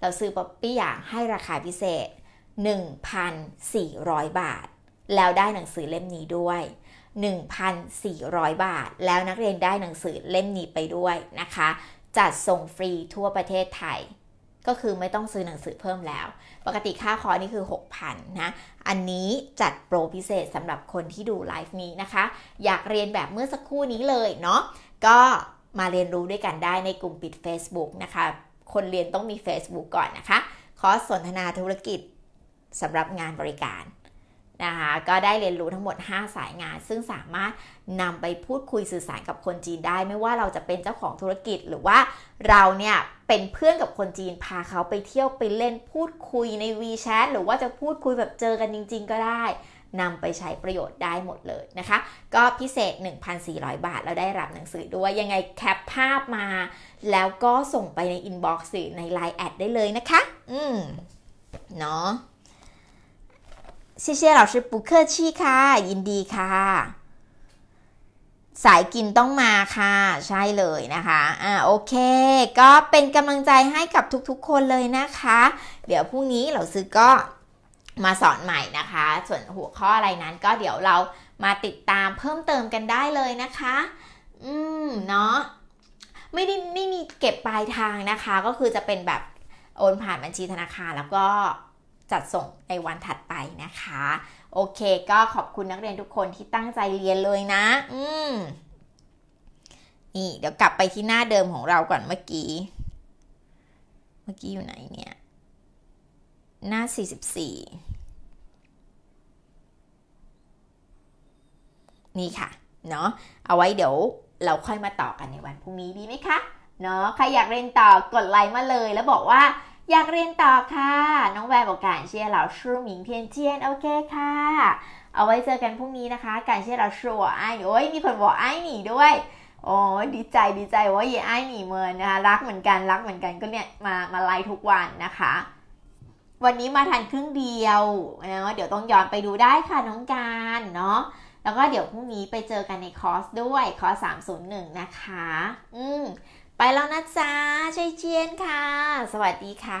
เราซื้อป๊อปปี้อย่างให้ราคาพิเศษ1,400 บาท แล้วได้หนังสือเล่มนี้ด้วย 1,400 บาท แล้วนักเรียนได้หนังสือเล่มนี้ไปด้วยนะคะ จัดส่งฟรีทั่วประเทศไทย ก็คือไม่ต้องซื้อหนังสือเพิ่มแล้ว ปกติค่าคอร์สนี่คือ 6,000นะอันนี้จัดโปรพิเศษสำหรับคนที่ดูไลฟ์นี้นะคะ อยากเรียนแบบเมื่อสักครู่นี้เลยเนาะก็มาเรียนรู้ด้วยกันได้ในกลุ่มปิด Facebook นะคะคนเรียนต้องมี Facebook ก่อนนะคะคอร์สสนทนาธุรกิจสำหรับงานบริการนะคะก็ได้เรียนรู้ทั้งหมด 5 สายงาน ซึ่งสามารถนำไปพูดคุยสื่อสารกับคนจีนได้ ไม่ว่าเราจะเป็นเจ้าของธุรกิจ หรือว่าเราเนี่ยเป็นเพื่อนกับคนจีนพาเขาไปเที่ยวไปเล่นพูดคุยใน WeChat หรือว่าจะพูดคุยแบบเจอกันจริง ๆ ก็ได้นำไปใช้ประโยชน์ได้หมดเลยนะคะ ก็พิเศษ 1,400 บาทแล้วได้รับหนังสือด้วยยังไงแคปภาพมา แล้วก็ส่งไปในอินบ็อกซ์ใน Line แอดได้เลยนะคะ อืมเนาะ谢谢老师不客气ค่ะ ยินดีค่ะ สายกินต้องมาค่ะ ใช่ เลยนะคะ อ่า โอเค ก็เป็นกำลังใจให้กับทุกๆคนเลยนะคะ เดี๋ยวพรุ่งนี้เราซื้อ ก็มาสอนใหม่นะคะ ส่วนหัวข้ออะไรนั้น ก็เดี๋ยวเรามาติดตามเพิ่มเติมกันได้เลยนะคะ อืม เนาะ ไม่ได้ไม่มี เก็บ ปลายทางนะคะ ก็คือจะเป็นแบบโอนผ่านบัญชีธนาคารแล้วก็จัดส่งในวันถัดไปนะคะ โอเคก็ขอบคุณนักเรียนทุกคนที่ตั้งใจเรียนเลยนะอืมนี่เดี๋ยวกลับไปที่หน้าเดิมของเราก่อนเมื่อกี้เมื่อกี้อยู่ไหนเนี่ยหน้า 44 นี่ค่ะเนาะเอาไว้เดี๋ยวเราค่อยมาต่อกันในวันพรุ่งนี้ดีไหมคะเนาะใครอยากเรียนต่อกดไลน์มาเลยแล้วบอกว่าอยากเรียนต่อค่ะ น้องแวร์บอกการเชียร์เหล่าชูหมิงเทียนเจียนโอเคค่ะ เอาไว้เจอกันพรุ่งนี้นะคะการเชียร์เหล่าชูอ้วไอ้โอ้ยมีคนบอกไอ้หนีด้วยโอ้ดีใจดีใจว่าเย่ไอ้หนีเมินนะคะรักเหมือนกันรักเหมือนกันก็เนี่ยมามาไลฟ์ทุกวันนะคะ วันนี้มาทันครึ่งเดียวนะเดี๋ยวต้องย้อนไปดูได้ค่ะน้องการเนาะแล้วก็เดี๋ยวพรุ่งนี้ไปเจอกันในคอร์สด้วยคอร์สึ่งนะคะ อืมไปแล้วนะจ๊ะชัยเจียนค่ะ สวัสดีค่ะ